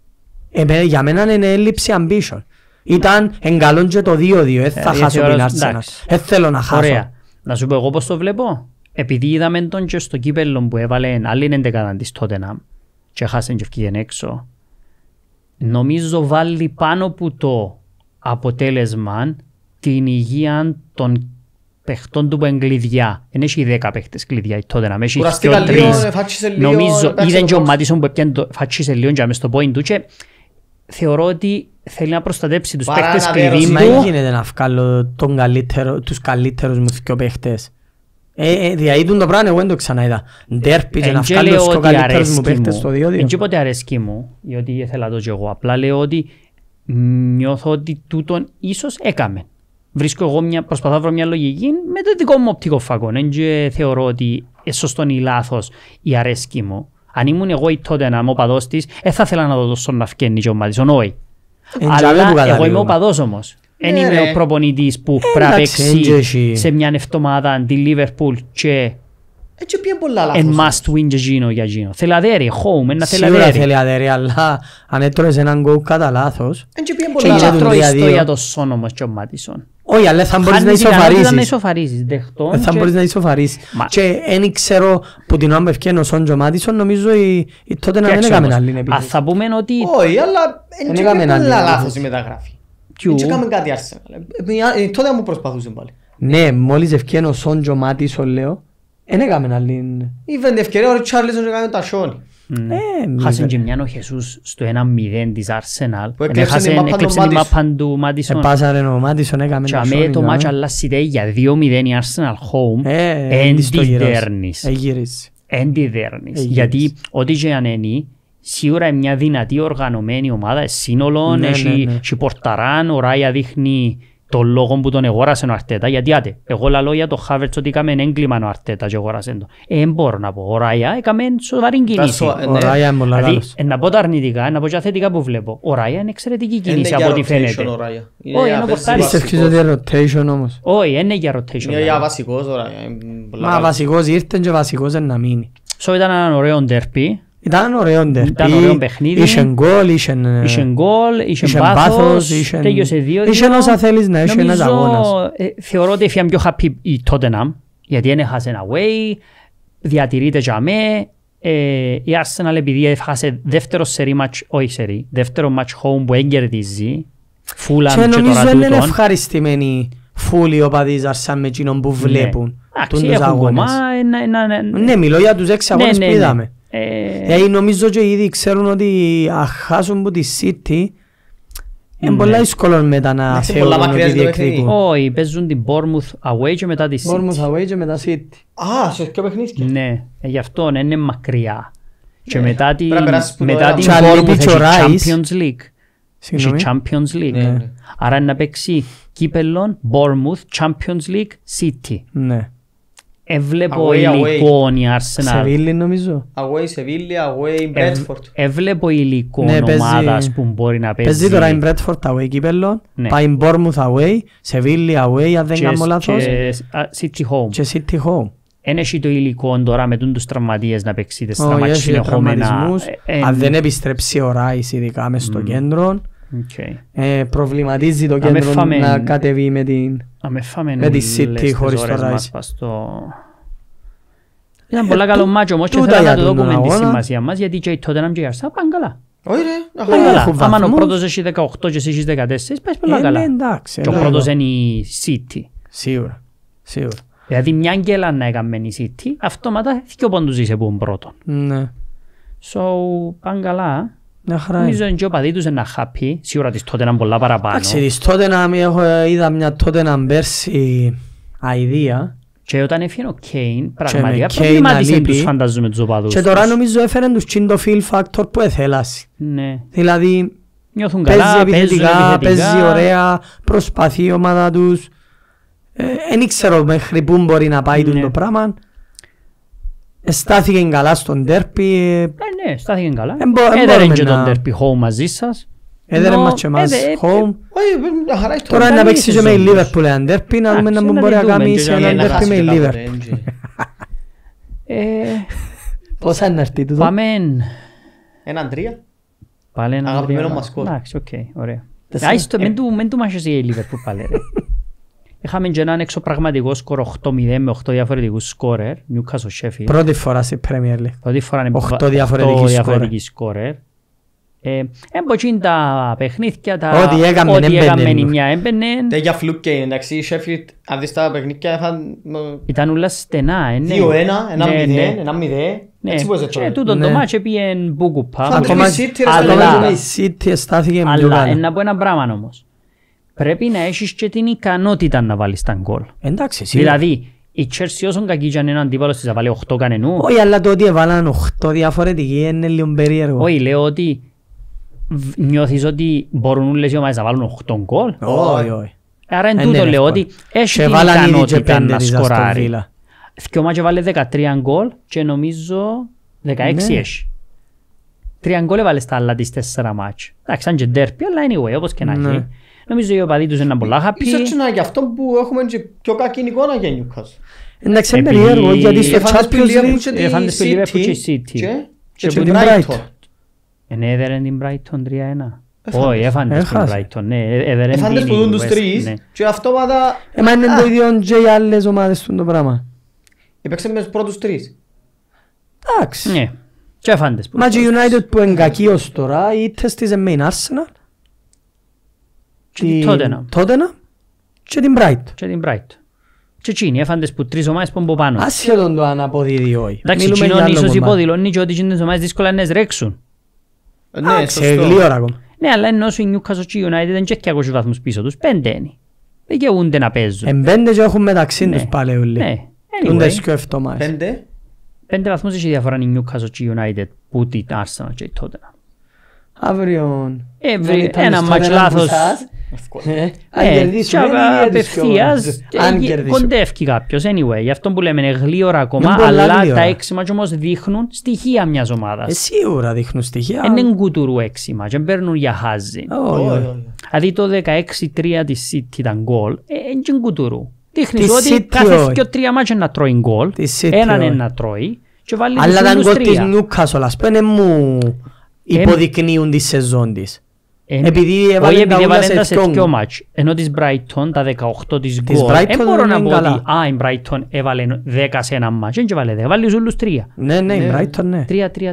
για μένα είναι έλλειψη ambition. Ήταν εγκαλόν και το 2-2. Ε, θα ε, χάσω την Άρσενα. Δεν θέλω να χάσω. Ωραία. Να σου πω εγώ πώς το βλέπω. Επειδή είδαμε τον και στο κύπελλο που έβαλε άλλη εντεκατά τότε να και χάσαν και έξω. Νομίζω βάλει πάνω που το αποτέλεσμα την υγεία των παιχτών του που είναι κλειδιά. Δεν έχει δέκα παίχτες κλειδιά η τότε να με έχει και ο τρεις. Ε, Νομίζω, ε, είδαν ε, και ο Μάτισον που έπιανε το φάτσισε λίγο και στο πόιν του και θεωρώ ότι θέλει να προστατέψει τους παίχτες κλειδί του. Δεν γίνεται να βγάλω τον καλύτερο, τους καλύτερους μου δύο παίχτες. Ε, διαείδουν το πράγμα, εγώ δεν το ξαναείδα. Ντέρπι και να βγάλω τους καλύτερους μου παίχτες στο διόδιο. Δεν και ποτέ αρέσκει μου, γιατί ήθελα το και εγώ. Απλά λέω ότι νιώθω ότι τούτον ίσως έκαμε. Βρίσκω εγώ μια, προσπαθώ να βρω μια λογική με το δικό μου οπτικό φακό. Δεν ε, θεωρώ ότι ε, σωστό ή λάθος η αρέσκη μου. Αν ήμουν εγώ ή τότε να είμαι οπαδό τη, δεν θα ήθελα να δω τόσο να φκένει και ο όχι. Αλλά εγώ είμαι οπαδό όμω. Δεν είμαι ο προπονητής που ε, πρέπει να παίξει σε μια εβδομάδα τη Λίβερπουλ και έτσι ε, πήγε πολλά λάθος. Εν must win και γίνο για γίνο. Θελαδέρι, home, ένα θελαδέρι. Σίγουρα θελαδέρι, αλλά αν έτρωες έναν κατά λάθος. Έτσι ε, πια πολλά λάθος. Και τρώει για το σόνο μας και ο Μάτισον. Όχι, αλλά θα μπορείς να ισοφαρίσεις. Ε, θα μπορείς να ισοφαρίσεις. Και δεν ξέρω που την Μάτισον, νομίζω τότε να μην έκαμε άλλη θα πούμε ότι... Όχι, αλλά δεν ναι, έκαμε άλλη. Ήβεν την ευκαιρία ο Ριτσάρλισον έκαμε τα σιόνι. Ναι. Ε, ναι, χάσαν και μιαν ο Χεσούς στο 1-0 της ε, Αρσενάλ. έκλειψαν την μάπα του Μάντισον. Επάσαρε ο Μάντισον έκαμε τα σιόνι. Και αμέ το μάτς αλλάσσεται για 2-0 η Αρσενάλ home. Ε, εν τη δέρνης. Εν της δέρνης. Γιατί ό,τι και αν είναι σίγουρα είναι μια δυνατή οργανωμένη ομάδα σύνολων, έχει πορταράν, ο Ράια δείχνει το λόγο που τον εγόρασε ο Αρτέτα, γιατί άτε, εγώ λαλώ για το Χάβερτ ότι έκαμε έγκλημα ο Αρτέτα και εγόρασε το. Ε, μπορώ να πω, ο Ράια έκαμε σοβαρή κίνηση. Ο ναι. Ράια είναι πολύ καλός. Να πω τα αρνητικά, να πω και θετικά που βλέπω. Ο Ράια είναι εξαιρετική κίνηση από ό,τι φαίνεται. Όχι, είναι πορτάρι. rotation όμως. Όχι, είναι για rotation. Είναι για βασικός ο Ράια. Ε, Μα βασικός ήρθε και βασικός είναι να μείνει. Σω ήταν ένα ωραίο ντέρπι, ήταν ωραίο παιχνίδι, είχε γκολ, είχε, πάθος, είχε, τέλειωσε δύο, είχε όσα θέλεις να είσαι ένας αγώνας. Ε, θεωρώ ότι έφυγαν πιο χαπή η Tottenham, γιατί δεν έχασε ένα way, διατηρείται για με, ε, η Arsenal επειδή έχασε δεύτερο σερί match, όχι σερί, δεύτερο match home που έγκαιρδιζει. φούλαν και, και τώρα τούτον. Και νομίζω είναι ευχαριστημένοι φούλοι οπαδείς Αρσάν με εκείνον που ναι. βλέπουν. Ναι. Αξί, κομμά. Ναι, μιλώ για τους έξι ναι, αγώνες ναι, που είδαμε. Ε, ε, νομίζω και ήδη ξέρουν ότι αν χάσουν από τη City είναι ναι. πολύ δύσκολο μετά να θεωρούν ναι, ότι διεκδικούν. Όχι, παίζουν την Bournemouth away και μετά τη City. Bournemouth away και μετά City. Α, σε ποιο παιχνίδι. Ναι, ε, γι' αυτό ναι, είναι μακριά. Και μετά την Bournemouth έχει Champions League. Έχει Champions League. Άρα να παίξει κύπελλον, Bournemouth, Champions League, City. Ναι. Έβλεπω υλικό η Arsenal. Σεβίλη νομίζω. Αγουέι Σεβίλη, αγουέι Μπρέτφορτ. Έβλεπω υλικό ομάδας που μπορεί να παίζει. Παίζει τώρα η Μπρέτφορτ away κύπελλο, ναι. πάει Μπόρμουθ away, Σεβίλη away αν City Home. Και City Home. έχει το τώρα με τους τραυματίες να παίξει Αν Okay. Ε, προβληματίζει το κέντρο φαμέν... να κατεβεί με την, με τη City χωρίς το Rice. Ε, Ήταν πολλά καλό μάτσο όμως και θέλω να το δούμε τη σημασία μας γιατί και η Tottenham και η πάνε καλά. Όχι ρε, πάνε καλά. Άμα ο πρώτος έχει 18 και εσύ έχεις 14, πες πολλά ε, καλά. Ναι, και ο πρώτος είναι η City. Σίγουρα, σίγουρα. Δηλαδή μια γκέλα να έκαμε η City, αυτόματα δύο πόντους είσαι που είναι πρώτον. Ναι. So, πάνε καλά. Ε. Νομίζω ότι ο παδί τους είναι χάπι, σίγουρα της τότε πολλά παραπάνω. Εντάξει, της τότε να ε, είδα μια τότε να μπέρσει αηδία. Και όταν έφυγε ο Κέιν, πραγματικά προβλημάτισε τους φανταζούμε τους οπαδούς Και τώρα νομίζω έφεραν τους τσιν το feel factor που έθελας. Ναι. Δηλαδή, Νιώθουν παίζει επιθετικά, παίζει ωραία, προσπαθεί η ομάδα τους. Δεν ε, ξέρω μέχρι πού μπορεί να πάει ναι. το πράγμα. Στάθηκε καλά στον τέρπι. Ε, ναι, στάθηκε καλά. Ε, ε, Έδερε και τον τέρπι home μαζί σας. Εδέρε μας και εμάς home. Τώρα να παίξει και με η Λίβερπουλ έναν τέρπι, να δούμε να μπορεί να κάνει σε έναν τέρπι με η Λίβερπουλ. Πόσα είναι αυτή τούτο. Πάμε έναν τρία. Πάλι Αγαπημένο Εντάξει, οκ, ωραία. μην του μάχεσαι η Λίβερπουλ πάλι. Είχαμε και έναν εξωπραγματικό σκορ 8-0 με 8 διαφορετικούς σκόρερ, Newcastle Sheffield. Πρώτη φορά στη Premier League. Πρώτη φορά είναι 8 διαφορετικοί σκόρερ. Εμποτσίν τα παιχνίδια, τα ό,τι έκαμε η μια έμπαινε. Τέγια και εντάξει, η Sheffield, αν δεις τα παιχνίδια, ήταν όλα στενά. 2-1, 1-0, 1-0. Έτσι πως έτσι. Ε, τούτο το μάτσο πήγε μπουκουπά. Ακόμα η City στάθηκε μπλουκάλα. Αλλά να πω ένα πράγμα όμως πρέπει να έχεις και την ικανότητα να βάλεις τα γκολ. Εντάξει, σίγουρα. Δηλαδή, η Chelsea όσον κακή και αν είναι αντίπαλος της θα βάλει 8 κανενού. Όχι, αλλά το ότι έβαλαν 8 διαφορετικοί είναι λίγο περίεργο. Όχι, λέω ότι νιώθεις ότι μπορούν όλες οι ομάδες να βάλουν 8 γκολ. Όχι, όχι. Άρα εν τούτο λέω ότι έχει την ικανότητα να σκοράρει. Και ομάδα και βάλε 13 γκολ και νομίζω 16 ναι. έχει. Τρία γκολ έβαλες στα άλλα της τέσσερα μάτς. Εντάξει, σαν και ντέρπι, αλλά anyway, όπως και να έχει. Ναι. Νομίζω οι οπαδοί τους είναι πολλά happy. Ίσως είναι γι' αυτό που έχουμε και πιο κακή εικόνα για Νιούκας. Εντάξει, είναι περίεργο, γιατί στο Champions League έφαντες που Λίβερπουλ και η City. Και την Brighton. Ε, ναι, έδεραν την Brighton 3-1. Όχι, ναι, ε, έφαντες την Brighton, ναι, Έφαντες που δουν τους τρεις ναι. και αυτόματα... Εμά είναι το ίδιο και οι άλλες ομάδες του το πράγμα. Επέξε με τους πρώτους τρεις. Εντάξει. Ναι, και έφαντες. Μα και United που είναι κακίος τώρα, είτε στις εμείς Arsenal, Τότε Τότενα και την Bright. Και την Bright. Και εκείνοι Τότε που τρεις ομάδες πάνω. Άσχετον το αν αποδίδει όχι. Εντάξει, εκείνον ίσως υποδηλώνει και ότι εκείνες ομάδες να ρέξουν. Ναι, σωστό. ακόμα. Ναι, αλλά ενώ σου η Τότε και United δεν και 200 βαθμούς πίσω τους, πέντε είναι. να παίζουν. έχουν μεταξύ τους πάλι όλοι. βαθμούς έχει διαφορά η United και η ε, ε, αν κοντεύει κάποιος, anyway. Γι' αυτό που λέμε είναι γλίωρα ακόμα, αλλά τα έξιμα όμως δείχνουν στοιχεία μιας ομάδας. Ε, σίγουρα δείχνουν στοιχεία. είναι γκουτουρού έξιμα, δεν παίρνουν για χάζι. Δηλαδή το 16-3 της City ήταν γκολ, είναι γκουτουρού. Δείχνει ότι κάθε και τρία μάτια να τρώει γκολ, έναν ένα να τρώει. Αλλά τα γκολ της Νούκασολα πένε μου υποδεικνύουν τη σεζόν της. Επειδή έβαλε τα σε μάτς, ενώ της Brighton τα 18 της δεν μπορώ να πω ότι α, η Brighton έβαλε 10 σε μάτς, δεν όλους Ναι, ναι, η ναι. Brighton, ναι. 3, 3, 3, 3.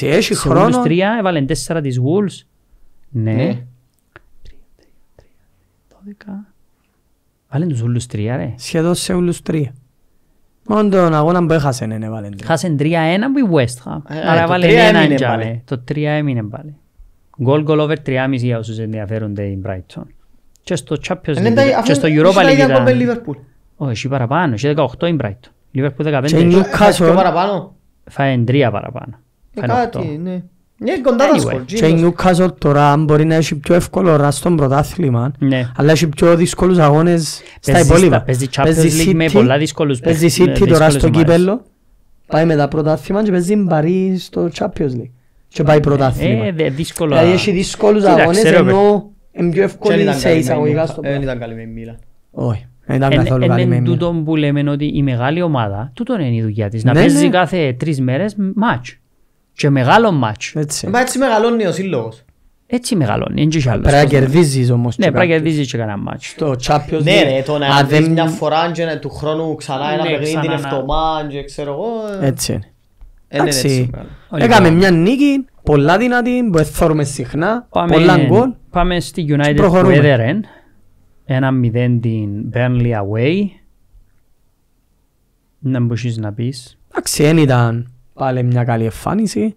έχει χρόνο. Σε 3 4 Wolves. Ναι. 3, ναι. τους όλους τρία, ρε. Σχεδόν Μόνο τον αγώνα West Ham, ε, ε, Το Goal goal over 3,5 για όσους ενδιαφέρονται η Brighton. Και στο Champions ε, ναι, League, στο Europa League ήταν... Όχι, έχει παραπάνω, έχει 18 η Brighton. Λίβερπουλ 15. Και η ε, Newcastle παραπάνω. Φάει τρία παραπάνω. Φάει ε, Ναι. ναι και η Newcastle τώρα μπορεί να έχει πιο εύκολο ρας στον πρωτάθλημα, ναι. αλλά έχει πιο δύσκολους αγώνες στα υπόλοιπα. Παίζει Champions League με πολλά δύσκολους παίζει City τώρα στο κύπελο, πάει με τα πρωτάθλημα και παίζει Μπαρί στο Champions League και πάει πρωτάθλημα. Ε, δύσκολο. Δηλαδή έχει δύσκολους αγώνες ενώ είναι πιο εύκολη σε εισαγωγικά στο πράγμα. Δεν ήταν καλή με μίλα. Όχι. Δεν ήταν καθόλου καλή με μίλα. τούτο που λέμε ότι η μεγάλη ομάδα, τούτο είναι η δουλειά της. Να ναι, παίζει ναι. κάθε τρεις μέρες μάτς. Και μεγάλο μάτς. Έτσι. Μα έτσι μεγαλώνει ο σύλλογος. Έτσι μεγαλώνει, είναι και άλλο. Πρέπει να κερδίζεις όμως. Ναι, πρέπει να κερδίζεις και κανένα μάτς. Το Champions Ναι, ναι, το να δεις μια φορά του χρόνου ξανά ένα ναι, παιχνίδι, την εβδομάδα, ξέρω εγώ. Ε. Έτσι είναι. Εντάξει, έκαμε μια νίκη, πολλά δυνατή, που εθώρουμε συχνά, πάμε, πολλά γκολ. Πάμε στη United που ένα μηδέν την Burnley away. Να μπορείς να πεις. Εντάξει, δεν ήταν πάλι μια καλή εμφάνιση.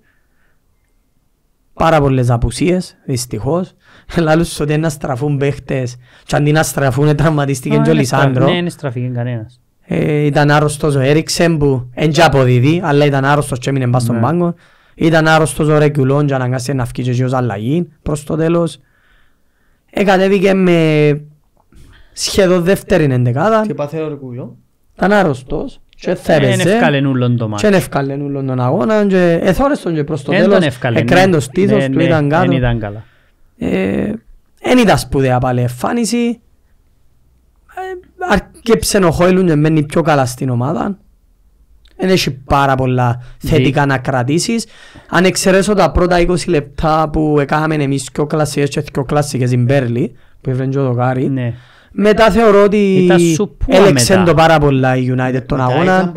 Πάρα πολλές απουσίες, δυστυχώς. Λάλλους ότι να στραφούν παίχτες και αντί να στραφούν τραυματίστηκε και ο Λισάνδρο. Ναι, δεν στραφήκε κανένας. Ε, ήταν άρρωστος ο Έριξεν που δεν και αποδίδει, αλλά ήταν άρρωστος και έμεινε πάνω στον ναι. πάγκο. Ήταν άρρωστος ο Ρεκουλόν και αναγκάστηκε να φύγει και ως αλλαγή προς το τέλος. Εκατέβηκε με σχεδόν δεύτερη εντεκάδα. Τι πάθε ο Ρεκουλόν. Ήταν άρρωστος και ε, θα έπαιζε. Εν το μάτι. Και ευκάλεν ούλον τον αγώνα και εθώρες και προς το τέλος. Εκράεν ε, ναι. το στήθος ναι, του ήταν κάτω. Εν ήταν καλά. Ε, ήταν σπουδαία πάλι εμφάνιση. Αρκεί ο και μένει πιο καλά στην ομάδα. Δεν έχει πάρα πολλά θετικά να κρατήσεις. Αν εξαιρέσω τα πρώτα 20 λεπτά που έκαναμε εμείς πιο κλασικές και πιο κλασικές στην Μπέρλι, που ο μετά θεωρώ ότι έλεξε το πάρα πολλά η United τον αγώνα.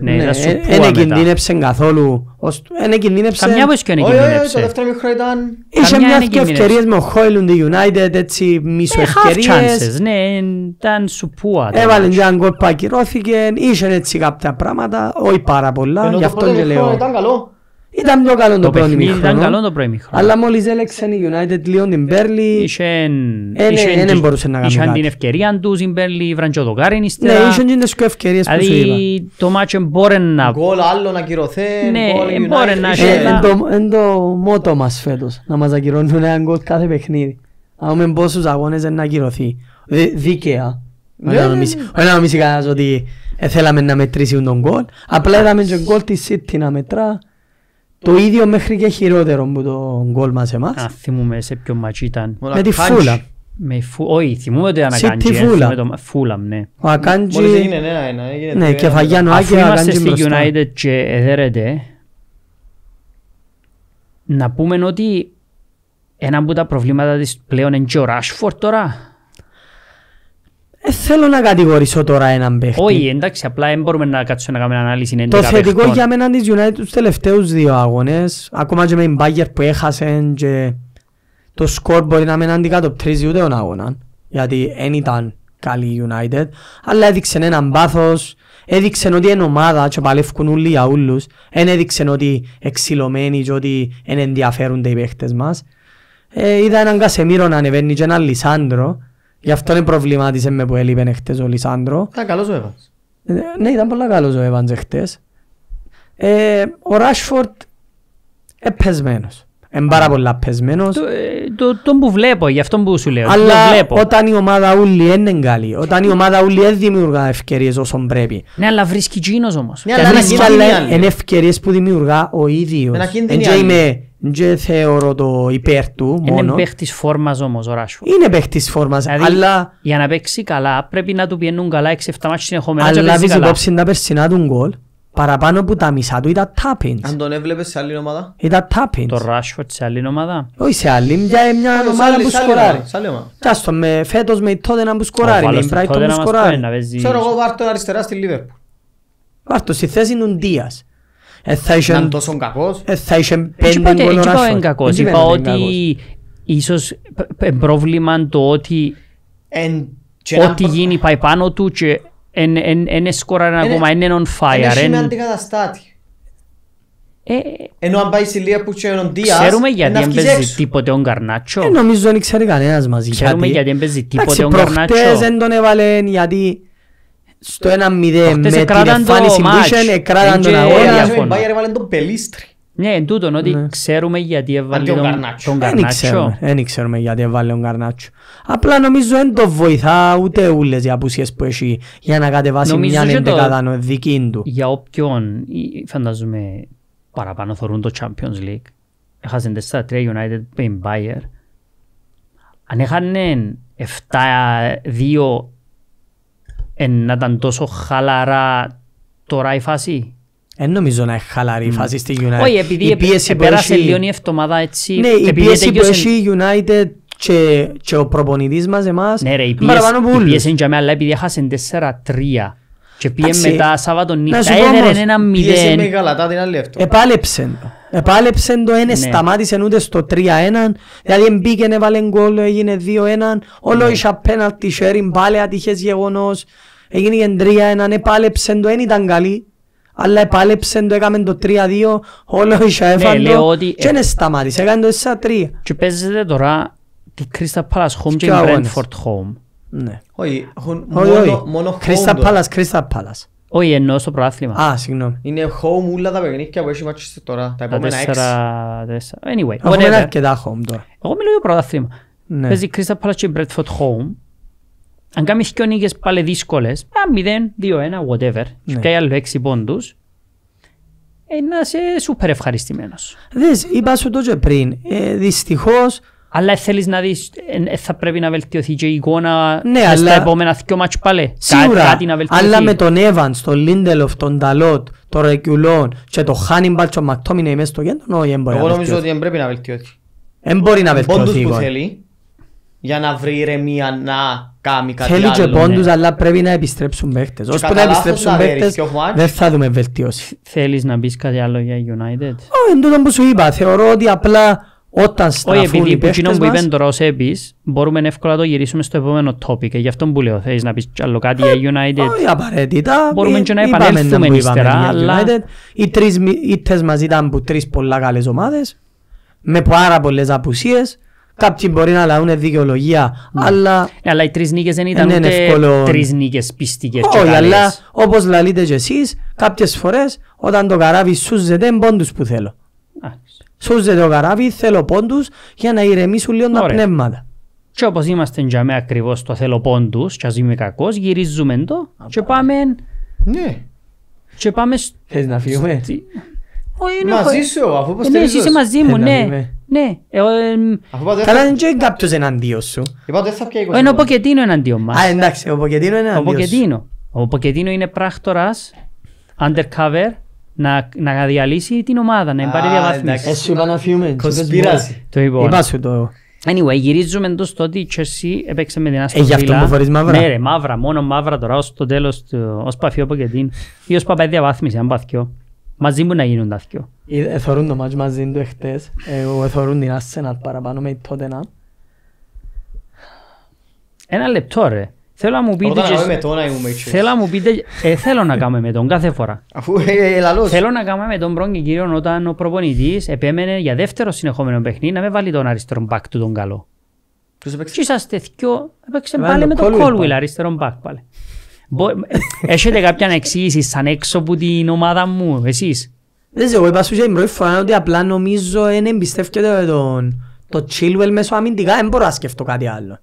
Ναι, ναι. Ε, δεν κινδύνεψε καθόλου. Δεν κινδύνεψε. Καμιά πως και δεν ε, κινδύνεψε. Το δεύτερο ήταν... Είχε μια και ευκαιρίες με ο Χόιλουν τη United, έτσι μισοευκαιρίες. Ε, ναι, ήταν σουπούα. Έβαλε και αν κόλπα ακυρώθηκε. Είχε έτσι κάποια πράγματα, όχι πάρα πολλά. Γι' αυτό και λέω. Ήταν καλό. Ήταν πιο καλό το, πρώτο ημίχρονο. Ήταν καλό το πρώτο ημίχρονο. Αλλά μόλις έλεξαν η United λίγο την ε, Πέρλη, δεν ε, ναι, ε, ναι, μπορούσε να κάνει κάτι. Είχαν την ευκαιρία τους, η Πέρλη, η Βραντζοδοκάρη κάριν ύστερα. Ναι, είχαν τις ευκαιρίες που δηλαδή, σου είπα. το μάτσο μπορεί να... Γκολ άλλο ναι, να κυρωθεί, μπορεί να... Είναι το μότο μας φέτος, να μας ακυρώνουν έναν γκολ κάθε παιχνίδι. Αν με πόσους αγώνες δεν ακυρωθεί. Δίκαια. Όχι να νομίζει κανένας ότι θέλαμε να μετρήσει τον γκολ. Απλά είδαμε τον γκολ της City να μετρά. Το ίδιο μέχρι και χειρότερο που το γκολ μας εμάς. Α, θυμούμε σε ποιο μάτσι ήταν. Με τη Φούλα. Με φου... Όχι, θυμούμε ότι ήταν Ακάντζι. Φούλα. Το... Φούλα, ναι. Ο Ακάντζι... Μόλις έγινε ένα-ένα. Ναι, και Φαγιάνο μπροστά. Αφού είμαστε στη United και εδέρετε, να πούμε ότι ένα από τα προβλήματα της πλέον είναι και ο Ράσφορτ τώρα. Ε, θέλω να κατηγορήσω τώρα έναν παίχτη. Όχι, εντάξει, απλά δεν μπορούμε να κάτσουμε να κάνουμε ανάλυση. Το θετικό για μένα της United τους τελευταίους δύο αγώνες, ακόμα και με την Bayern που έχασαν και το σκορ μπορεί να μην αντικατοπτρίζει ούτε τον αγώνα, γιατί δεν ήταν καλή η United, αλλά έδειξε έναν πάθος, έδειξε ότι είναι ομάδα και παλεύκουν όλοι για όλους, δεν έδειξε ότι εξηλωμένοι και ότι δεν ενδιαφέρονται οι παίχτες μας. Ε, είδα έναν Κασεμίρο να ανεβαίνει και έναν Λισάνδρο, Γι' αυτό δεν προβλημάτισε με που έλειπε χτες ο Λισάνδρο. Ήταν καλός ο Εβάνς. Ναι, ήταν πολύ καλός ο Εβάνς χτες. Ε, ο Ράσφορτ επεσμένος. Είναι πάρα πολλά πεσμένος. Το, ε, το, τον που βλέπω, γι' αυτό που σου λέω. Αλλά βλέπω. όταν η ομάδα ούλη είναι καλή, όταν η ομάδα ούλη δεν δημιουργά ευκαιρίες όσο πρέπει. Ναι, αλλά βρίσκει κίνος όμως. Ναι, αλλά είναι ευκαιρίες που δημιουργά ο ίδιος. Δεν είμαι δεν θεωρώ το υπέρ του μόνο. Είναι παίχτης φόρμας όμως ο Ράσφορντ. Είναι παίχτης φόρμας, δηλαδή, αλλά... Για να παίξει καλά πρέπει να του πιένουν καλά 6-7 μάτς συνεχόμενα αλλά και παίζει καλά. υπόψη τα περσινά του γκολ, παραπάνω από τα μισά του ήταν τάπινς. Αν τον έβλεπες σε άλλη ομάδα. Ήταν τάπινς. Το Ράσφορντ σε άλλη ομάδα. Όχι σε άλλη, μια, μια ομάδα που σκοράρει. Κάστο με φέτος με τότε να που σκοράρει, με Μπράικτον που σκοράρει. Ξέρω εγώ βάρτο αριστερά στη Λίβερπουλ. Βάρτο στη θέση του Ντίας. Ε, θα τόσο κακός. Ε, θα είχε πέντε γκολ ο Είπα ότι ίσως πρόβλημα το ότι ό,τι γίνει πάει πάνω του και είναι σκοράρει ακόμα, είναι on fire. Είναι αντικαταστάτη. Ε, Ενώ αν πάει στη Λία που ξέρει ο Ντίας Ξέρουμε γιατί δεν παίζει τίποτε ο Γκαρνάτσο. νομίζω δεν ξέρει κανένας μαζί. Ξέρουμε γιατί δεν παίζει τίποτε ο Γκαρνάτσο. Προχτές δεν τον έβαλε γιατί στο 1-0 με την εμφάνιση που είχε, τον αγώνα. Η Bayern έβαλε τον Πελίστρι. Ναι, εν τούτον, ότι ναι. ξέρουμε γιατί έβαλε τον Καρνάτσο. Δεν ξέρουμε γιατί έβαλε τον Καρνάτσο. Απλά νομίζω δεν το βοηθά ούτε ούλες οι απουσίες που έχει για να κατεβάσει μια εντεκάδα δική του. Για όποιον, φαντάζομαι, παραπάνω θεωρούν το Champions League. εχασαν τέσσερα τρία United με Bayern. Αν είχαν 7 7-2 να ήταν τόσο χαλαρά τώρα η φάση. Δεν νομίζω να έχει χαλαρή η φάση στη United. Όχι, επειδή επέρασε λίγο η εβδομάδα έτσι. Ναι, η πίεση που έχει η United και, και ο προπονητής μας εμάς ναι, ρε, η πίεση είναι για μένα, αλλά επειδή έχασαν 4-3 και πήγε μετά Σάββατο νύχτα, έδερε ένα μηδέν. Πίεση με γαλατά την άλλη αυτό. Επάλεψαν, επάλεψαν το, ένα σταμάτησε ούτε στο 3-1, δηλαδή μπήκε, έβαλε γκολ, έγινε 2-1, όλο ναι. είχε απέναντι, sharing πάλι ατυχές γεγονός έγινε η εντρία, έναν επάλεψε το, δεν ήταν καλή, αλλά επάλεψε το, έκαμε το 3-2, όλο είχε ναι, έφαν ε, και δεν σταμάτησε, έκανε το 4-3. Και παίζετε τώρα τη Κρίστα Πάλας Home και Brentford Home. Ναι. Όχι, μόνο Home. Κρίστα Πάλας, Κρίστα Πάλας. Όχι, εννοώ στο προάθλημα. Α, συγγνώμη. Είναι home όλα τα παιχνίδια που έχει μάτσες τώρα. Τα επόμενα έξι. Anyway, whatever. Έχουμε αρκετά home τώρα. Εγώ μιλώ για προάθλημα. Ναι. Παίζει Crystal Palace και Bradford home. Αν κάνεις και ονιγε πάλι πάλι αν 0, 2, 1, whatever, ναι. και άλλο 6 πόντους, ε, να είσαι σούπερ ευχαριστημένος. Δες, είπα σου το και πριν, ε, δυστυχώς... Αλλά θέλεις να δεις, ε, ε, θα πρέπει να βελτιωθεί και η εικόνα ναι, αλλά... στα επόμενα δυο μάτς πάλι. Σίγουρα, κάτι να αλλά με τον Evans, τον Λίντελοφ, τον Νταλότ, τον Ρεκιουλόν και τον Χάνιμπαλ τον Μακτόμινε μέσα στο γέντρο. όχι, δεν Εγώ νομίζω ότι δεν πρέπει να βελτιωθεί. Δεν μπορεί να βελτιωθεί. Πόντου που θέλει, για να βρει ηρεμία, να κάνει κάτι Θέλει άλλο. Θέλει και πόντους, ναι. αλλά πρέπει να επιστρέψουν παίχτες. Όσο που να επιστρέψουν παίχτες, δεν θα δούμε βελτιώσει. Θέλεις να πεις κάτι άλλο για United. Όχι, εν τούτο που σου είπα. Θεωρώ ότι απλά όταν στραφούν Όχι, επειδή οι παίχτες μας... που είπε τώρα ο Σέπης, μπορούμε εύκολα να το γυρίσουμε στο επόμενο topic. Ε, γι' αυτό που λέω, θέλεις να πεις άλλο κάτι για ε, United. Όχι απαραίτητα. Μπορούμε ε, και να επανέλθουμε ύστερα. Αλλά... Οι τρεις ήττες μας ήταν από τρεις πολλά καλές ομάδες, με πάρα πολλές απουσίες. Κάποιοι μπορεί να λαούν δικαιολογία, mm. αλλά... Ναι, αλλά οι τρεις νίκες δεν ήταν ναι, ούτε εύκολο... τρεις νίκες πιστικές Όχι, αλλά όπως λαλείτε και εσείς, κάποιες φορές όταν το καράβι σούζεται πόντους που θέλω. Ah. Σούζεται το καράβι, θέλω πόντους για να ηρεμήσουν λίγο τα πνεύματα. Και όπως είμαστε για μένα ακριβώς το θέλω πόντους και ας είμαι κακός, γυρίζουμε το και πάμε... Ναι. Και πάμε... Θες να φύγουμε. Μαζί σου, αφού πως ε, Εσύ είσαι μαζί μου, ναι. Ναι, ε, Καλά δεν είναι κάποιος εναντίον Είναι ε, ο Ποκετίνο Α, εντάξει, ο είναι εναντίον είναι πράκτορας, undercover, να, διαλύσει την ομάδα, να πάρει διαβάθμιση. Εσύ ε, είπα να φύγουμε, Το είπα. Είπα σου το... Anyway, γυρίζουμε το ότι η Chelsea έπαιξε με την Ε, γι' αυτό ναι, μόνο μαύρα τώρα το παφιό Εθωρούν το μάτς μαζί του εχθές, εθωρούν ε, την Arsenal παραπάνω με τότε να. Ένα λεπτό ρε. Θέλω να μου πείτε... Όταν Θέλω να μου πείτε... Ε, θέλω να κάνουμε με τον κάθε φορά. Αφού ε, λαλός. Θέλω να κάνουμε με τον πρώην και κύριο όταν ο προπονητής επέμενε για δεύτερο συνεχόμενο παιχνίδι να με βάλει τον αριστερό μπακ του τον καλό. Ποιος έπαιξε. Και σας τεθκιό έπαιξε πάλι με τον Κόλουιλ αριστερό μπακ πάλι. Έχετε κάποια να εξηγήσεις σαν έξω από την ομάδα μου, εσείς. Δεν ξέρω, είπα σου και την πρώτη φορά ότι απλά νομίζω δεν εμπιστεύκεται τον, το Chilwell μέσω αμυντικά, δεν μπορώ να σκεφτώ κάτι άλλο.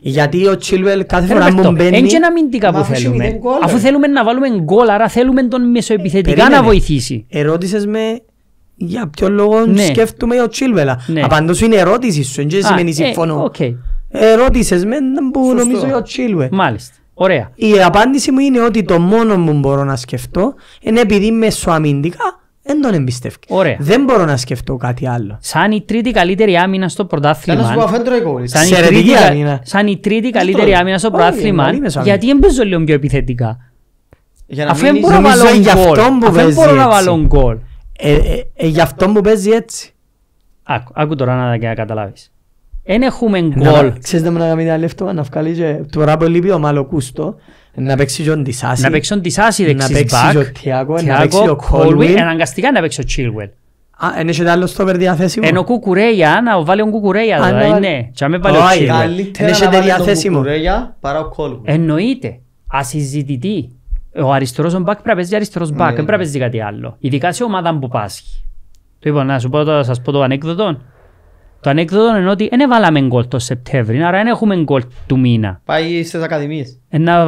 Γιατί ο Chilwell κάθε φορά μου μπαίνει... Είναι και ένα αμυντικά που θέλουμε. Αφού θέλουμε να βάλουμε γκολ, άρα θέλουμε τον μεσοεπιθετικά να βοηθήσει. Ερώτησες με για ποιο λόγο ναι. σκέφτομαι ο Chilwell. Ναι. Απαντώ είναι ερώτηση σου, δεν σημαίνει συμφωνώ. Ε, okay. Ερώτησες με που νομίζω ο Chilwell. Μάλιστα. Ωραία. Η απάντηση μου είναι ότι το μόνο που μπορώ να σκεφτώ είναι επειδή μεσοαμυντικά δεν τον εμπιστεύει. Ωραία. Δεν μπορώ να σκεφτώ κάτι άλλο. Σαν η τρίτη καλύτερη άμυνα στο πρωτάθλημα. Σαν, σαν, η, τρίτη, σαν η τρίτη καλύτερη άμυνα στο πρωτάθλημα. Γιατί δεν παίζω λίγο πιο επιθετικά. Αφού δεν μπορώ να βάλω γκολ. Αφού δεν μπορώ να βάλω γκολ. Ε, ε, ε, γι' αυτό που παίζει έτσι. Άκου τώρα να καταλάβει. Δεν έχουμε γκολ. Ξέρετε μου να ένα λεφτό, να βγάλει το ράπο λείπει ο Μαλοκούστο να παίξει ο Ντισάσι, να παίξει ο Τισάσι δεξής μπακ, να παίξει ο Κόλουι, Εναγκαστικά να παίξει ο Τσίλουελ. Α, είναι έχετε άλλο στόπερ διαθέσιμο. Ενώ κουκουρέια, να βάλει τον κουκουρέια εδώ, ε, ναι. Και με βάλει ο Τσίλουελ. Είναι και διαθέσιμο. παρά ο Κόλουι. Εννοείται, ασυζητητή. Ο αριστερός μπακ πρέπει να παίζει αριστερός μπακ, ναι, δεν πρέπει να ναι. παίζει κάτι άλλο. Ειδικά σε ομάδα που πάσχει. Το είπα να σου πω, σας πω το ανέκδοτο. Το ανέκδοτο είναι ότι δεν βάλαμε γκολ το Σεπτέμβρη, άρα δεν έχουμε γκολ του μήνα. Πάει στις ακαδημίες. Να,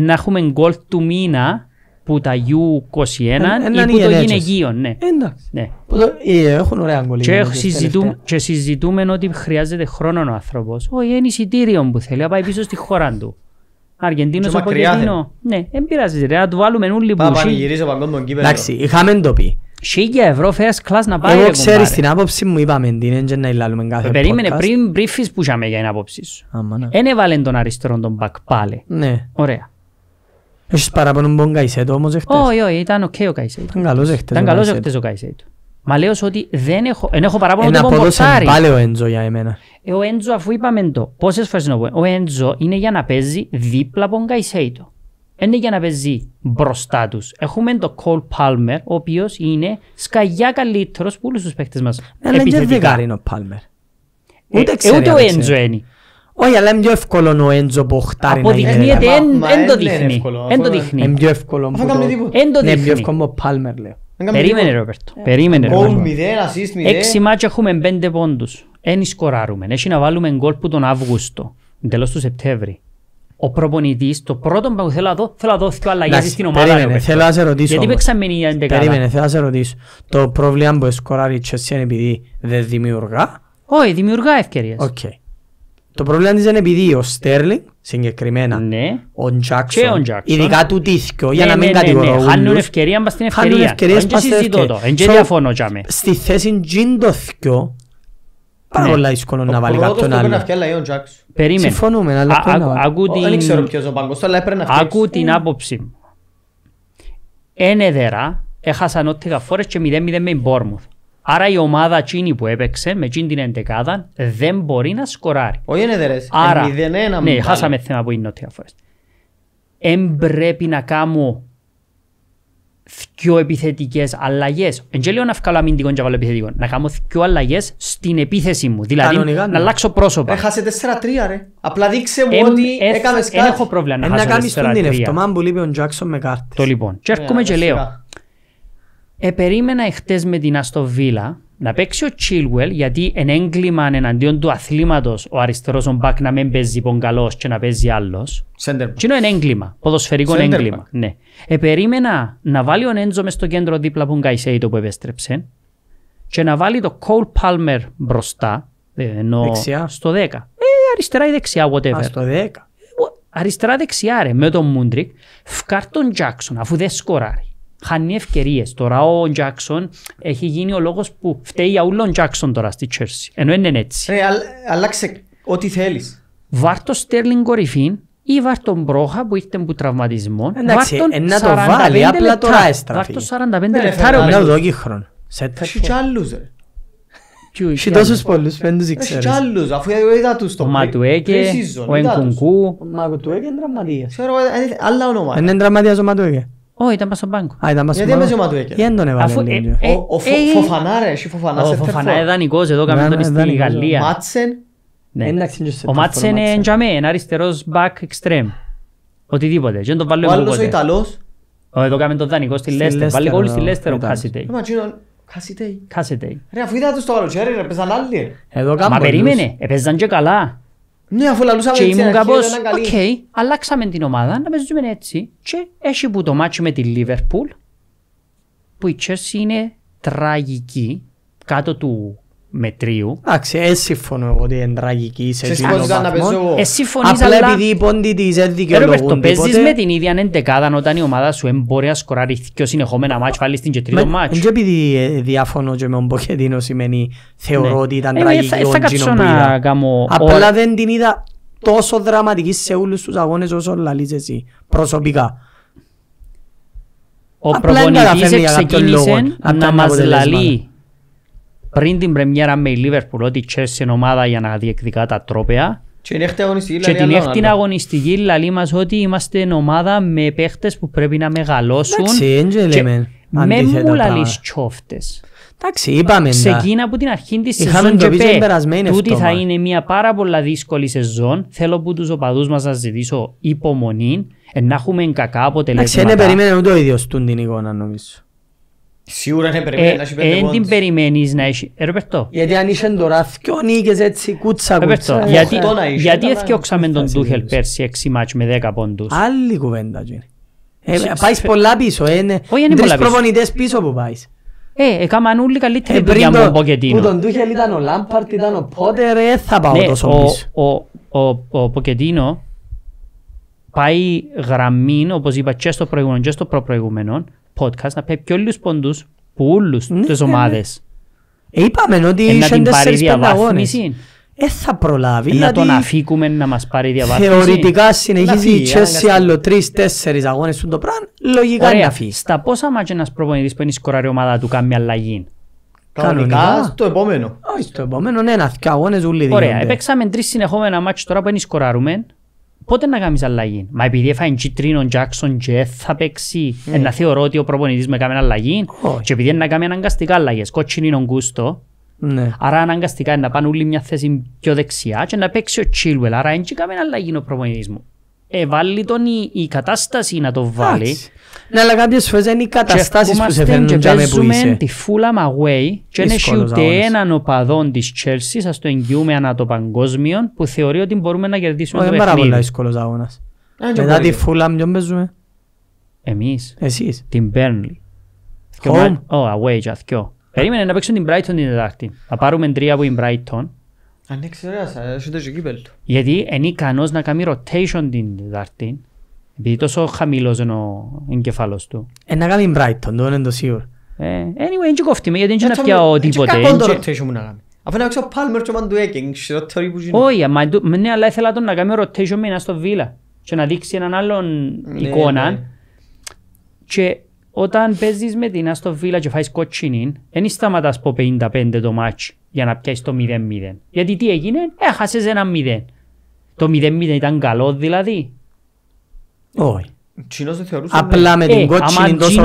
να έχουμε γκολ του μήνα που τα U21 ή που το γυναικείο. Ναι. ναι. Ε, έχουν ωραία γκολ. Και, συζητούμε, ότι χρειάζεται χρόνο ο άνθρωπος. Όχι, είναι εισιτήριο που θέλει, να πάει πίσω στη χώρα του. Αργεντίνος από Κεντίνο. Ναι, δεν πειράζει. Ρε, να του βάλουμε νου που. Πάμε να γυρίσω παγκόσμιο κύπελο. Εντάξει, είχαμε το πει. Χίλια ευρώ φέρες κλάς να πάει. Εγώ ξέρεις την άποψη μου είπαμε την έντια να ηλάλουμε κάθε podcast. Περίμενε πριν μπρίφεις που είχαμε για την άποψη σου. Ναι. Εν έβαλε τον αριστερό τον back πάλι. Ναι. Ωραία. Έχεις παραπάνω τον Καϊσέτο όμως εχθές. Όχι, όχι, ήταν οκ ο Καϊσέτο. Ήταν καλός εχθές. Ήταν καλός εχθές ο Καϊσέτο. Μα λέω ότι δεν έχω, εν έχω παράπονο τον Πομπορτάρι. πάλι ο Έντζο για εμένα. Ε, ο Έντζο αφού είπαμε το, πόσες φορές να πω, ο Έντζο είναι για να παίζει δίπλα από τον Καϊσέιτο είναι για να παίζει μπροστά τους. Έχουμε τον Κολ Πάλμερ, ο οποίος είναι σκαγιά καλύτερος που όλους τους παίχτες μας. Ε, αλλά δεν δεκάρι είναι ο Πάλμερ. Ούτε ε, ξέρει. Ούτε ο Έντζο είναι. Όχι, αλλά είναι πιο εύκολο ο Έντζο που χτάρει Αποδεικνύεται, δεν το δείχνει. Δεν το δείχνει. Είναι πιο εύκολο. Είναι πιο εύκολο ο Πάλμερ, λέω. Περίμενε, Ρόπερτο. Περίμενε, ε, Έξι μάτια έχουμε πέντε πόντους. Ένι σκοράρουμε. Έχει να βάλουμε γκολ που τον Αύγουστο. Τέλος του Σεπτέμβρη ο προπονητής, το πρώτο που θέλω να δω, θέλω να δω δύο αλλαγές στην ομάδα. Περίμενε, θέλω να σε ρωτήσω. Γιατί παίξαμε Περίμενε, θέλω να σε ρωτήσω. Το πρόβλημα που σκοράρει η Τσέσσια είναι επειδή δεν δημιουργά. Όχι, δημιουργά ευκαιρίες. Το πρόβλημα της είναι επειδή ο Στέρλινγκ, συγκεκριμένα, ναι. ο Τζάκσον, ειδικά του Τίθκιο, ναι, για ναι, να μην κατηγορούν. Χάνουν Χάνουν ευκαιρία. Στη θέση Πάρα ναι. πολλά δύσκολο να βάλει κάποιον άλλο. Περίμενε. Συμφωνούμε, αλλά Δεν ξέρω ποιος ο αλλά έπρεπε να Ακού την ε. άποψη μου. Ένεδερα, έχασαν ό,τι φορές και 0-0 με Μπόρμουθ. Άρα η ομάδα εκείνη που έπαιξε με εκείνη την εντεκάδα δεν μπορεί να σκοράρει. Όχι ένεδερες, 0-1. Ναι, χάσαμε θέμα που είναι ό,τι φορές. Εν πρέπει να κάνω πιο επιθετικές αλλαγές. Εν να βγάλω αμυντικό και βάλω επιθετικό. Να κάνω πιο αλλαγές στην επίθεση μου. Δηλαδή, Κανονικά, ναι. να αλλάξω πρόσωπα. Έχασε 4-3, ρε. Απλά δείξε μου ε, ότι ε, έκανε κάτι. Δεν έχω πρόβλημα να χάσω Να κάνει τον εαυτό, λείπει ο Τζάξον με κάρτες. Το λοιπόν. Και έρχομαι ε, και λέω. Επερίμενα εχθές με την Αστοβίλα να παίξει ο Chilwell γιατί εν έγκλημα εναντίον του αθλήματος ο αριστερός ο Μπακ να μην παίζει πον καλός και να παίζει άλλος. Τι είναι έγκλημα, ποδοσφαιρικό έγκλημα. Ναι. Επερίμενα να βάλει ο Νέντζο μες στο κέντρο δίπλα που Καϊσέιτο που επέστρεψε και να βάλει το Κόλ Πάλμερ μπροστά ε, ενώ δεξιά. στο 10. Ε, αριστερά ή δεξιά, whatever. Α, στο 10. Ε, αριστερά δεξιά ρε, με τον Μούντρικ, φκάρ τον Τζάκσον αφού δεν σκοράρει χάνει ευκαιρίες. Τώρα ο Τζάξον έχει γίνει ο λόγος που φταίει για όλον Τζάξον τώρα στη Τσέρση. Ενώ είναι έτσι. Ρε, αλλάξε ό,τι θέλεις. Βάρτο Στέρλινγκ κορυφή ή βάρτο Μπρόχα που ήρθε από τραυματισμό. Εντάξει, να το βάλει, απλά τώρα έστραφει. Βάρτον 45 λεπτά. Να δω και χρόνο. άλλους ρε. Έχει τόσους πολλούς, πέντους ήξερες. Έχει κι άλλους, αφού είδα τους τον Ματουέκε, ο Εγκουνκού. Ο Ματουέκε είναι τραυματίας. Ε, ε, άλλα ονομά. Είναι τραυματίας ο Ματουέκε. Όχι, ήταν πάνω στον πάγκο. Α, ήταν στον πάγκο. Γιατί έπαιζε δεν τον έβαλε λίγο. Ο Φοφανά ρε, εσύ Φοφανά Ο ε, ε, ε. Φοφανά είναι δανεικός εδώ, κάμε τον στην Γαλλία. Μάτσεν. Ο Μάτσεν είναι εντιαμέ, ένα αριστερός back extreme. Οτιδήποτε. τον Ο άλλος ο Ιταλός. Εδώ κάμε τον δανεικό στη Λέστερ. Βάλε όλοι στη Λέστερ ο Κάσιτεϊ. Κάσιτεϊ. Κάσιτεϊ. Ρε αφού είδατε στο άλλοι. Μα περίμενε, και καλά. Ναι, αφού λαλούσαμε και ήμουν κάπω. Οκ, αλλάξαμε την ομάδα να παίζουμε έτσι. Και έχει που το μάτσο με τη Λίβερπουλ που η είναι τραγική κάτω του μετρίου. Εντάξει, εσύ φωνώ ότι είναι τραγική σε εκείνο βαθμό. Εσύ φωνείς αλλά... Απλά επειδή οι πόντοι της δεν δικαιολογούν τίποτε. Παίζεις με την ίδια εντεκάδα όταν η ομάδα σου μπορεί να σκοράρει και συνεχόμενα μάτς, βάλεις την και τρίτο μάτς. Και επειδή ε, διαφωνώ και με τον Ποχετίνο σημαίνει θεωρώ ναι. ότι ήταν ε, ναι, τραγική ο ε, Τζινοπίδα. Απλά δεν την είδα τόσο δραματική σε όλους τους αγώνες όσο λαλείς εσύ προσωπικά. Ο προπονητής ξεκίνησε να μας λαλεί πριν την πρεμιέρα με η Λίβερπουλ ότι η Chelsea είναι ομάδα για να διεκδικά τα τρόπαια. Και την έκτη αγωνιστική λαλή μας ότι είμαστε ομάδα με παίχτες που πρέπει να μεγαλώσουν. Εντάξει, Με μου λαλείς τσόφτες. Εντάξει, είπαμε. Ξεκίνα από την αρχή της σεζόν και πέ, τούτη θα είναι μια πάρα πολλά δύσκολη σεζόν. Θέλω που τους οπαδούς μας να ζητήσω υπομονή, να έχουμε κακά αποτελέσματα. Εντάξει, δεν περίμενε ούτε ο ίδιος την εικόνα νομίζω. Σίγουρα δεν περιμένει ε, να έχει πέντε πόντους. περιμένεις να έχει. Ε, Ροπερτό. Γιατί αν είσαι τώρα δυο νίκες έτσι κούτσα κούτσα. Γιατί, γιατί έφτιαξαμε τον Τούχελ πέρσι έξι μάτς με δέκα πόντους. Άλλη κουβέντα. Ε, πάεις πολλά πίσω. Ε, είναι προπονητές πίσω που πάεις. Ε, έκαναν όλοι καλύτερη ε, δουλειά μου ο Ποκετίνο. Που τον Τούχελ ήταν ο Λάμπαρτ, ήταν ο Πότερ, ε, θα πάω ναι, τόσο πίσω. Ο, ο, ο, ο Ποκετίνο πάει γραμμή, όπως είπα και στο προηγούμενο και στο προπροηγούμενο, podcast να πει και όλους ποντούς που όλους ναι, τις ναι, ναι. ομάδες. Ε, είπαμε ότι ε, είχαν τέσσερις πενταγώνες. Ε, θα προλάβει. Ε, να δηλαδή τον αφήκουμε να μας πάρει διαβάθμιση. Θεωρητικά συνεχίζει η Chelsea άλλο τρεις-τέσσερις αγώνες του το πράγμα, λογικά Ωραία, να φύγει. Στα πόσα μάτια ένας προπονητής που είναι η σκοράρη ομάδα του κάνει αλλαγή. Κανονικά στο επόμενο. Όχι, στο επόμενο, ναι, να αγώνες ούλοι δίνονται. Ωραία, επέξαμε τρεις συνεχόμενα μάτια τώρα που είναι η σκοράρουμε πότε να κάνεις αλλαγή. Μα επειδή έφαγε κίτρινο Τζάκσον και θα παίξει, mm. να θεωρώ ότι ο προπονητής με κάνει αλλαγή oh. και επειδή να κάνει αναγκαστικά αλλαγές, Κότσιν είναι ο γκούστο, ναι. Άρα αναγκαστικά να πάνε όλοι μια θέση πιο δεξιά και να παίξει ο Τσίλουελ. Άρα έτσι κάνει αλλαγή ο προπονητής μου. Ε, βάλει τον η, η κατάσταση να το βάλει. Άξι. Ναι, αλλά κάποιες φορές είναι οι καταστάσεις που σε φέρνουν και με που είσαι. τη φούλα Μαγουέι και δεν έχει ούτε έναν οπαδό της Chelsea, σας το εγγυούμε ανά το παγκόσμιο, που θεωρεί ότι μπορούμε να κερδίσουμε το παιχνίδι. Είναι πάρα πολύ δύσκολος αγώνας. Μετά τη φούλα, ποιον παίζουμε. Εμείς. Εσείς. Την Burnley. Home. Ω, away και αθκιό. Περίμενε να παίξουν την Brighton την Τετάρτη. Θα πάρουμε τρία από την Brighton. Αν δεν ξέρω, θα έρθει το κύπελ του. Γιατί είναι ικανός να κάνει rotation την Τετάρτη. Επειδή τόσο χαμηλός είναι ο εγκεφάλος του. Ένα κάνει Brighton, το είναι το σίγουρο. Ε, anyway, δεν κόφτει με γιατί δεν να πιάω ε, τίποτε. Είναι κακό το rotation μου να κάνει. Αφού να ξέρω Palmer και Μαντου Έκεν, Όχι, ναι, αλλά ήθελα να κάνει rotation με ένα στο Βίλα και να δείξει έναν άλλον ναι, εικόνα. Ναι. Και όταν παίζεις με την Αστο Βίλα και φάεις κοτσινή, δεν σταματάς από 55 το μάτς για να πιάσεις το 0-0. Γιατί τι έγινε, έχασες ένα 0. Το 0-0 ήταν καλό δηλαδή. Όχι. Απλά με την ε, κότσινη τόσο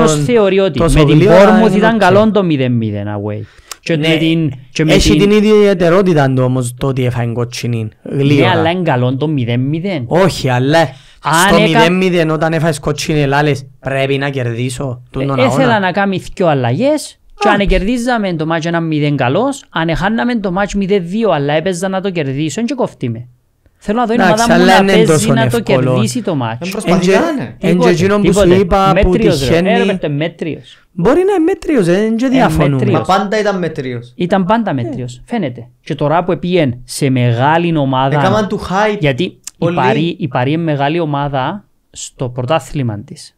Με την Πόρμουθ ήταν καλό το 0-0 away. Ναι, έχει την ίδια ιδιαιτερότητα όμως το ότι έφαγε κότσινη γλύωρα. Ναι, αλλά είναι καλό το 0-0. Όχι, αλλά στο 0-0 όταν έφαγες κότσινη λάλες πρέπει να κερδίσω ε, τον αγώνα. Έθελα να κάνει δυο αλλαγές και αν κερδίζαμε το μάτσο ένα 0 καλός, αν χάναμε το μάτσο 0-2 αλλά έπαιζα να το κερδίσω και κοφτήμε. Θέλω να δω η ομάδα μου να παίζει να το κερδίσει το μάτσο. Εν και εκείνον που σου είπα που τυχαίνει... Ε, ε, Μπορεί να είναι μέτριος, δεν ε, είναι διαφωνούμε. Μα πάντα ήταν μέτριος. Ήταν πάντα μέτριος, φαίνεται. Και τώρα που πήγαινε σε μεγάλη ομάδα... Έκαναν του hype. Γιατί η Παρή είναι μεγάλη ομάδα στο πρωτάθλημα της.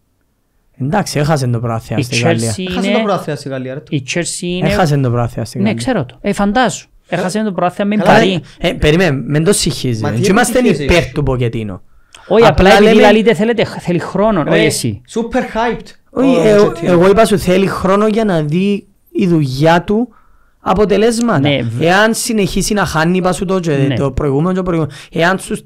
Εντάξει, έχασε το πράθυα στη Γαλλία. Έχασε το πράθυα στη Γαλλία. Η Chelsea είναι... Έχασε το πράθυα στη ναι, Γαλλία. Ναι, ξέρω το. Ε, φαντάζω. Έχασε το πρόθεμα με παρή. Περίμενε, μην το συγχύζεις. Και είμαστε υπέρ του Ποκετίνο. Όχι, απλά επειδή λαλείτε θέλετε, θέλει χρόνο, όχι ε, εσύ. Σούπερ hyped. Όχι, ε, ε, εγώ είπα σου θέλει χρόνο για να δει η δουλειά του αποτελέσματα. Ναι. Εάν συνεχίσει να χάνει πάσου το, και ναι. το προηγούμενο και το προηγούμενο, εάν στους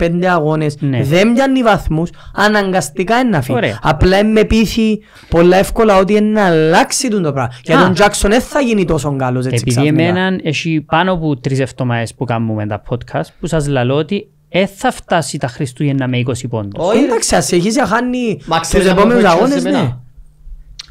4-5 αγώνες ναι. δεν πιάνει βαθμούς, αναγκαστικά είναι να φύγει. Απλά με πείθει πολλά εύκολα ότι είναι να αλλάξει το πράγμα. Και τον Τζάκσον δεν θα γίνει τόσο καλός Επειδή εμένα έχει πάνω από τρεις εβδομάδες που κάνουμε τα podcast που σας λαλώ ότι ε, θα φτάσει τα Χριστούγεννα με 20 πόντους. Όχι, εντάξει, ας έχεις να χάνει του επόμενου αγώνε. ναι.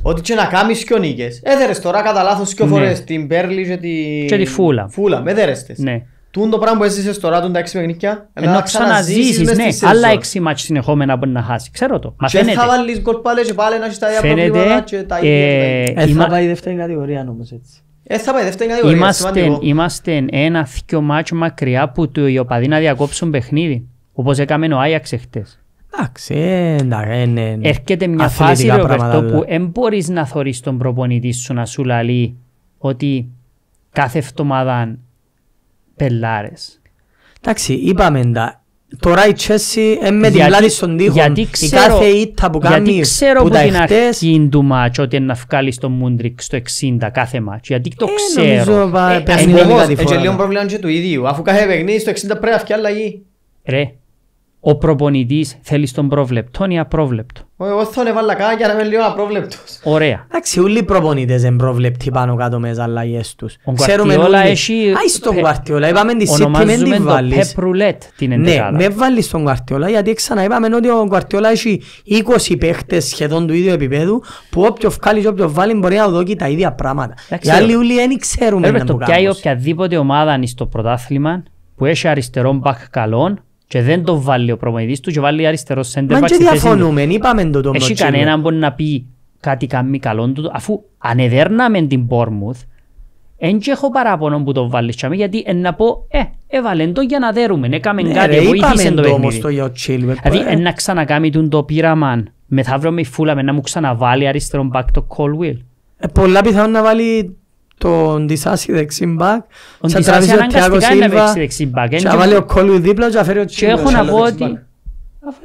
Ό,τι και να κάνει και ο νίκες. Έδερες τώρα κατά λάθος και ναι. φορές την Πέρλι και, τη... και τη Φούλα. Φούλα, με δέρεστε. Ναι. Τούν το πράγμα που έζησες τώρα, τούν τα έξι παιχνίδια. Ενώ ξαναζήσει, ναι, άλλα έξι μάτια συνεχόμενα μπορεί να χάσει. Ξέρω το. Μα φαίνεται. Θα βάλεις γκολ πάλι και πάλι να έχεις τα ίδια πράγματα Και τα ίδια. Ε, ε, θα πάει η δεύτερη κατηγορία νομίζω έτσι. Ε, θα πάει η δεύτερη κατηγορία. Είμαστε, είμαστε ένα θκιο μάτσο μακριά που του οι οπαδοί να διακόψουν παιχνίδι. Όπως έκαμε ο Άγιαξ εχθές. Ε, ε, ναι, ναι. Έρχεται μια φάση Ροπερτό δηλαδή. που δεν μπορείς να θωρείς τον προπονητή σου να σου λέει ότι κάθε εβδομάδα πελάρες. Εντάξει, είπαμε τα. Τώρα η Τσέσι ε, με την πλάτη στον τοίχο. Γιατί ξέρω, κάθε ήττα που κάνει γιατί ξέρω που, την αρχή του ότι να βγάλεις τον Μούντρικ στο 60 κάθε Γιατί το ξέρω. Νομίζω, πα, ε, ναι. ε, ο προπονητής θέλει στον προβλεπτό ή απρόβλεπτο. Εγώ θέλω να βάλω κάτι για να είμαι λίγο απρόβλεπτος. Ωραία. Εντάξει, όλοι οι προπονητέ δεν προβλεπτοί πάνω κάτω με τι αλλαγές τους. Ο Όλα έχει. Α, στον Κουαρτιόλα, είπαμε τη σύντομη δεν τη βάλει. Ονομάζουμε το την εντεκάδα. Ναι, με βάλεις στον Κουαρτιόλα γιατί ξανά είπαμε ότι ο Κουαρτιόλα έχει 20 παίχτες σχεδόν του ίδιου επίπεδου που όποιος βγάλει και όποιος βάλει μπορεί να δώσει τα ίδια πράγματα. Οι άλλοι όλοι δεν ξέρουμε να το Πρέπει να το πιάει οποιαδήποτε ομάδα αν στο πρωτάθλημα που έχει αριστερό μπακ καλόν και δεν το βάλει ο προπονητής του και βάλει αριστερό σέντερ. Μα και διαφωνούμε, είπαμε το το Έχει κανέναν που να πει κάτι καμή καλό του, αφού ανεδέρναμε την Πόρμουθ, δεν και έχω παράπονο που το βάλεις και γιατί εν να πω, ε, έβαλε το για να δέρουμε, έκαμε ναι, κάτι, βοήθησε το παιχνίδι. Δηλαδή, ε. να ξανακάμει τον το πείραμα, μεθαύρο με φούλα, με να μου ξαναβάλει αριστερό μπακ το Colwell. Ε, πολλά πιθανόν να βάλει τον Τισάση δεξιμπακ. Ο είναι δεξιμπακ. Και αβάλει ε, ο Κόλου δίπλα και αφαίρει ο Και έχω να πω ότι...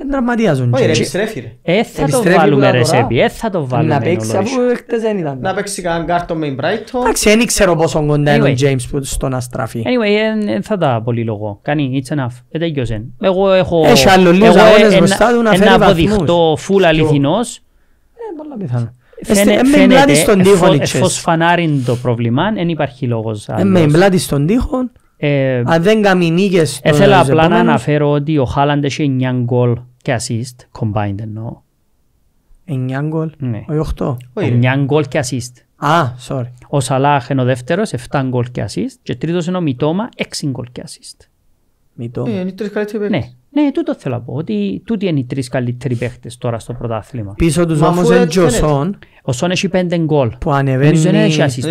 Είναι τραυματιάζουν. Όχι ρε, επιστρέφει ρε. Ε, θα το βάλουμε ρε Σέπι, ε, θα το Να παίξει αφού χτες δεν ήταν. Να παίξει καν κάρτο με Μπράιτο. Εντάξει, δεν ξέρω πόσο κοντά είναι ο Τζέιμς που στο να στραφεί. Anyway, ε, ε, θα τα πολύ λόγω. Κάνει, it's enough. Έχει άλλο εφόσον το πρόβλημα, δεν υπάρχει λόγος. Ε, με μπλάτι στον τοίχο, ε, αν δεν καμινίγε. νίκε. απλά να αναφέρω ότι ο Χάλαντ έχει 9 γκολ και assist, combined εννοώ. 9 γκολ, ναι. όχι 8. 9 γκολ και assist. Α, sorry. Ο Σαλάχ είναι ο δεύτερος, 7 γκολ και assist. Και τρίτος είναι ο Μιτόμα, 6 γκολ και assist. Μιτόμα. Ε, είναι τρει καλύτεροι Ναι. Ναι, τούτο θέλω να πω. Ότι τούτοι είναι οι τρεις καλύτεροι παίχτες τώρα στο πρωτάθλημα. Πίσω τους όμω είναι ο Σον. Ο Σον έχει πέντε γκολ. Που ανεβαίνει. Δεν έχει ασίστο.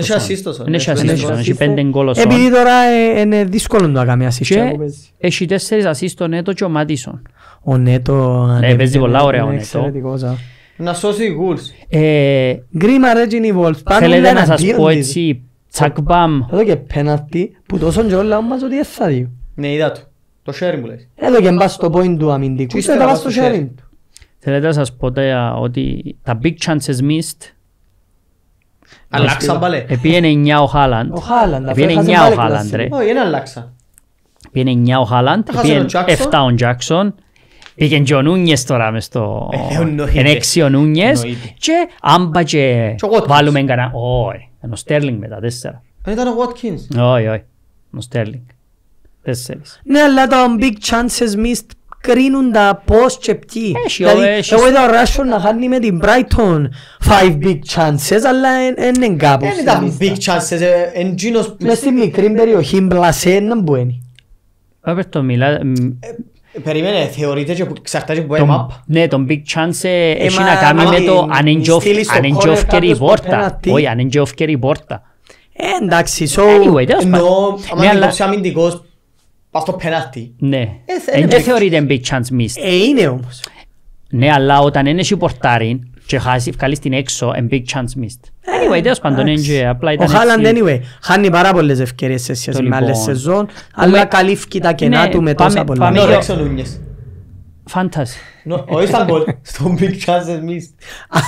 Δεν έχει ασίστο. Έχει πέντε γκολ ο Σον. Επειδή τώρα ε, είναι δύσκολο να κάνει ασίστο. Έχει τέσσερις ασίστο νέτο και ο Μάτισον. Ο νέτο. Ναι, παίζει πολλά ωραία ο νέτο. Να σώσει οι γκολ. Ε, Γκρίμα ρέτζιν οι βολτ. Θέλετε να σας πω έτσι. Τσακμπαμ. Εδώ και πέναλτι που τόσο γκολ λάμμα ότι θα δει. Ναι, είδα του. Το sharing μου λες. Εδώ και μπας στο point του αμυντικού Τι πας στο sharing Θέλετε να σας πω ότι τα big chances missed Αλλάξαν πάλι. Επίενε 9 ο Χάλαντ. Ο Χάλαντ. Επίενε 9 ο Χάλαντ. Όχι, είναι αλλάξα. Επίενε 9 ο Χάλαντ. Επίενε 7 ο Τζάκσον. Πήγαινε και ο Νούνιες τώρα μες στο... Είναι ο Νούνιες. Και άμπα και βάλουμε κανένα... Όχι, ο Στέρλινγκ μετά, τέσσερα. Δεν ήταν ο Βότκινς. Όχι, όχι. Ο Στέρλινγκ. Ναι, αλλά τα big chances missed κρίνουν τα πώς και ποιοι. Δηλαδή, εγώ είδα ο Ράσφορ να χάνει με την Brighton five big chances, αλλά δεν είναι κάπου. Δεν ήταν big chances, ε, εντζίνος... Μες στη μικρή περιοχή, μπλασέ, να μπουένει. Πάμε το μιλά... Ε, περίμενε, θεωρείτε και εξαρτάται που έμαπ. Ναι, τον big chance έχει να κάνει με το ανεντζόφκερη η πόρτα. Όχι, ανεντζόφκερη η πόρτα. Εντάξει, so... Anyway, τέλος πάντων. Ενώ, άμα είναι αμυντικός, πας στο πενάλτι. Ναι. Δεν ε, θεωρείται big chance miss. Ε, είναι όμως. Ναι, αλλά όταν είναι σου πορτάρι και χάσει, βγάλεις την έξω, είναι big chance missed. Anyway, τέλος πάντων, είναι απλά ήταν... Ο Χάλαντ, anyway, χάνει πάρα πολλές ευκαιρίες σε σχέση με λοιπόν. άλλες σεζόν, αλλά καλύφκει τα κενά ναι, του με τόσα πολλά. Πάμε για εξολούνιες. Φάνταση. Ο πολύ. στο big chance missed.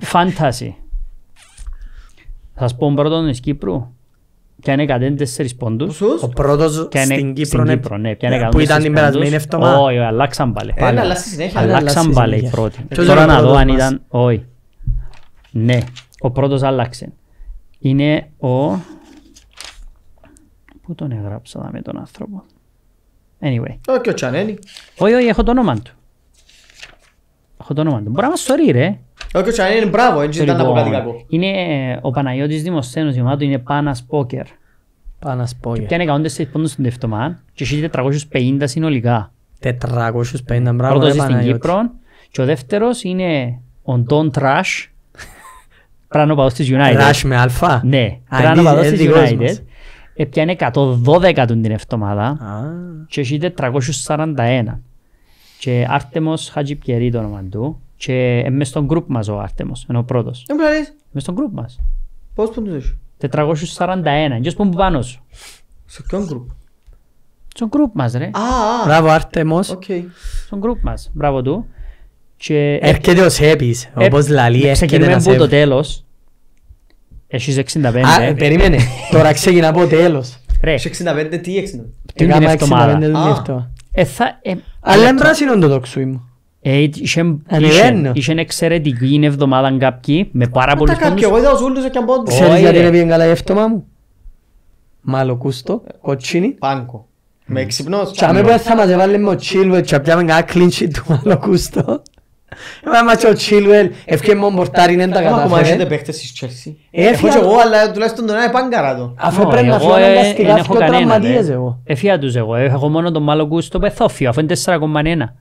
Φάνταση. Θα σας πω πρώτον της Κύπρου πιάνε τέσσερις πόντους. Ο πρώτος στην Κύπρο, ναι. Ναι, ε, που ήταν η περασμένη εβδομάδα. Όχι, αλλάξαν πάλι. Αλλάξαν πάλι οι πρώτοι. Τώρα να δω αν ήταν... Όχι. Ναι, ο πρώτος άλλαξε. Είναι ο... Πού τον έγραψα με τον άνθρωπο. Anyway. Όχι, ο Τσανένι. Όχι, όχι, έχω το όνομα του. Έχω το όνομα του. Μπορεί να μας σωρεί, ρε. Όχι, όχι, είναι μπράβο, έτσι ήταν από κάτι κακό. Είναι ο Παναγιώτης Δημοσθένος, η ομάδα του είναι Πάνας Πόκερ. Πάνας Πόκερ. Και πιάνε 104 πόντους στην τευτομάν και έχει 450 συνολικά. 450, μπράβο, Πρώτος στην Κύπρο και ο δεύτερος είναι ο Ντόν Τράσ, Πράγμα παδός της United. Τράσ με αλφα. Ναι, πράγμα παδός της United. Επιάνε 112 την εβδομάδα και έχει 441. Και Άρτεμος το όνομα του. Και ε, μες στον γκρουπ μας ο Άρτεμος, είναι ο πρώτος. Δεν Μες στον γκρουπ μας. Πώς πόντους είσαι. 441, γιος που πάνω σου. Σε ποιον γκρουπ. Στον γκρουπ μας ρε. Α, Μπράβο Άρτεμος. Στον γκρουπ μας, μπράβο του. Ε, έρχεται ο Σέπης, ε, όπως λαλεί, έρχεται ένα Σέπης. Ξεκινούμε το τέλος. Έχεις 65. Α, περίμενε. Τώρα ξεκινά από τέλος. Ρε. 65, τι 65. Τι είναι η εβδομάδα. Α. Αλλά είναι πράσινο το τόξου μου. Είχε εξαιρετική είναι εβδομάδα κάποιοι με πάρα πολλούς πόντους. εγώ είδα και Ξέρεις γιατί είναι πιεν καλά η εύτομα μου. Μαλοκούστο, κοτσίνι. Πάνκο. Με ξυπνός. Και αμέ θα μας έβαλε με ο Τσίλουελ και πιάμε κλίντσι του Μαλοκούστο. Μα μας ο Τσίλουελ έφυγε μόνο είναι τα κατάφερε. Ακόμα παίχτες ε, εγώ αλλά τουλάχιστον τον ένα πάνκαρα το. Αφού πρέπει να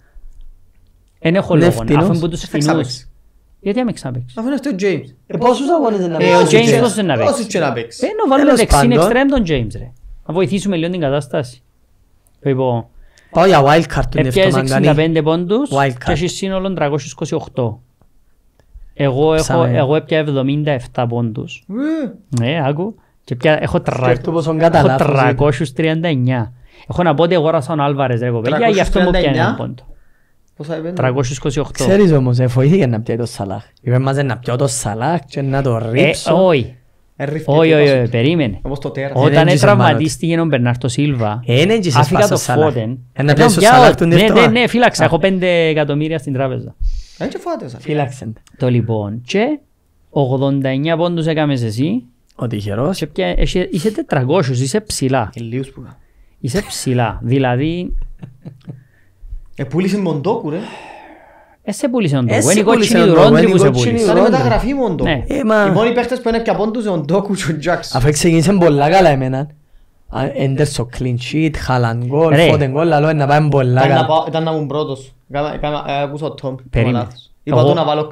δεν έχω λόγο. Αφού που τους φθηνούς. Γιατί άμεξε να Αφού είναι αυτό ο James. Ε, πόσους αγώνες δεν παίξει. ο James πόσους δεν παίξει. Πόσους και να παίξει. Ε, εξτρέμ τον James ρε. Να βοηθήσουμε λίγο την κατάσταση. Λοιπόν, Πάω για wild card του 65 πόντους και έχεις σύνολο 328. Εγώ έχω, έπια 77 πόντους. Ναι, άκου. Και έχω 339. Έχω να πω ότι τον Πόσα 328. Ξέρεις όμως, εφοήθηκε να πιάει το Σαλάχ. Είπε μας να πιάω το Σαλάχ και να το ε, ρίψω. Όχι. Ε, όχι, όχι, περίμενε. Όταν τραυματίστηκε ο Μπερνάρτο Σίλβα, ε, άφηκα το φώτεν. Ένα πιάω το Σαλάχ τον Ναι, ναι, ναι, φύλαξα. Έχω 5 εκατομμύρια στην τράπεζα. Έτσι φάτε. Φύλαξε. Το λοιπόν, και 89 πόντους έκαμες εσύ. Ο τυχερός. Είσαι 400, είσαι ψηλά. Είσαι ψηλά, δηλαδή Επούλησε Μοντόκου ρε. Εσύ σε πούλησε τον Τόκου. Είναι η κότσινη του Ρόντρι που σε πούλησε. μεταγραφή Μοντόκου. Ναι. Ε, οι μόνοι παίχτες που είναι πια πόντους είναι ο Τόκου και ο Τζάκς. Αφού ξεκίνησε πολλά καλά εμένα. Έντερσο κλίν σίτ, χαλαν γκολ, φώτεν γκολ, αλλά να πάμε πολλά καλά. Ήταν να ήμουν πρώτος. Ακούσα ο Τόμ. Είπα του να βάλω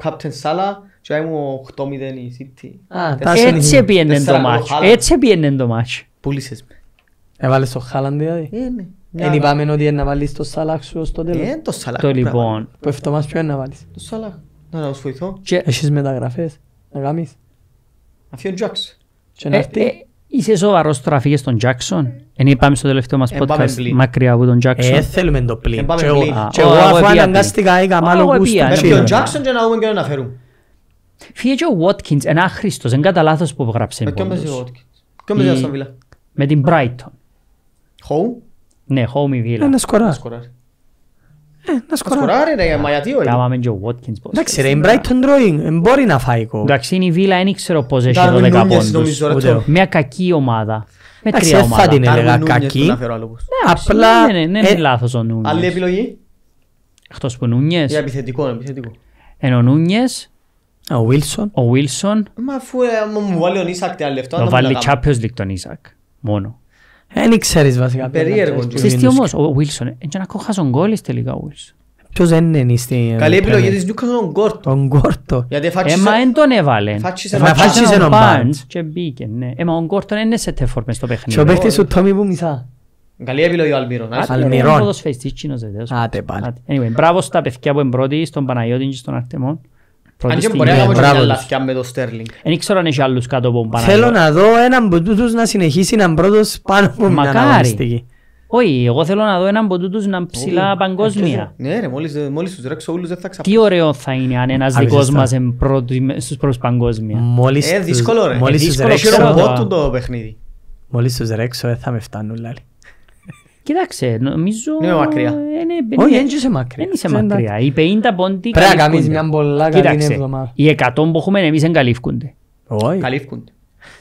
η δεν είπαμε ότι να βάλεις το Σαλάχ σου ως το τέλος. Είναι το Σαλάχ. Το λοιπόν. Που εφτώ μας ποιο είναι να βάλεις. Το Σαλάχ. Να τα βοηθώ. Και έχεις μεταγραφές. Να κάνεις. Αφιόν Τζάξ. Και να ε, έρθει. Ε, είσαι σοβαρός τώρα φύγες τον Τζάξον. Εν ναι, είπαμε στο τελευταίο μας ε, podcast μακριά από τον Τζάξον. Ε, θέλουμε το πλήν. Και εγώ αφού αναγκάστηκα είχα μάλλον γούστο. Μέχρι τον Τζάξον και να δούμε και να φέρουν. Φύγε και ο Βότκινς, ένα άχρηστος, δεν κατά λάθος που γράψε. με ο Watkins. ο Βίλα. Με την Brighton. Χόου. Ναι, η Βίλα. Ε, να σκοράρει. Να σκοράρει ε, ρε, μα γιατί όχι. Κάμαμε και ο Βότκινς. Εντάξει ρε, η Brighton Drawing ε, μπορεί να φάει κόμμα. Εντάξει, είναι η Βίλα, δεν ξέρω πώς έχει 12 πόντους. Μια κακή ομάδα. δεν θα την έλεγα κακή. Απλά... Ναι, ναι, ναι, είναι λάθος ο Νούνιες. Δεν ξέρεις βασικά. Περίεργο. Ξέρεις όμως, ο Βίλσον, έτσι ε, να κόχασε τον κόλλη τελικά ο Βίλσον. Ποιος δεν είναι στην... Καλή επιλογή της Νιούκας τον Κόρτο. Τον Κόρτο. Έμα δεν τον έβαλε. Φάτσισε τον Μπάντς. Και μπήκε, ναι. Έμα ο Κόρτο δεν είναι σε τεφόρ στο παιχνίδι. Σε ο παίχτης σου Τόμι που μισά. Καλή επιλογή ο Αλμυρόν. Αλμυρόν. Αλμυρόν. Αλμυρόν. Αλμυρόν. Αλμυρόν. Αλμυρόν. Αλμυρόν. Αλμυρόν. Αλμυρόν. Αλμυρόν. Αλμυρόν. Αλμυρόν. Αλμυρόν. Αλμυρόν. Αλμυρόν. Αλμυρόν. Αν και μπορεί να ναι, και μια λαθιά με το Στέρλινγκ. Δεν ξέρω αν έχει άλλους κάτω από πάνω. Θέλω να δω έναν από να συνεχίσει να πρώτος πάνω από μια αναγωνιστική. Όχι, εγώ θέλω να δω έναν από να ψηλά παγκόσμια. Ναι ρε, μόλις, τους ρέξω όλους δεν θα ξαπώ. Τι ωραίο θα είναι αν ένας δικός μας στους πρώτους παγκόσμια. ε, δύσκολο ρε. Μόλις ε, τους ρέξω το παιχνίδι. Μόλις τους ρέξω ε, θα με φτάνουν λάλη. Κοιτάξτε, νομίζω... Είναι μακριά. Όχι, δεν είσαι μακριά. Δεν είσαι μακριά. Οι 50 πόντι Πρέπει να κάνεις μια πολλά καλή εβδομάδα. οι 100 που έχουμε εμείς δεν καλύφκονται. Όχι. Καλύφκονται.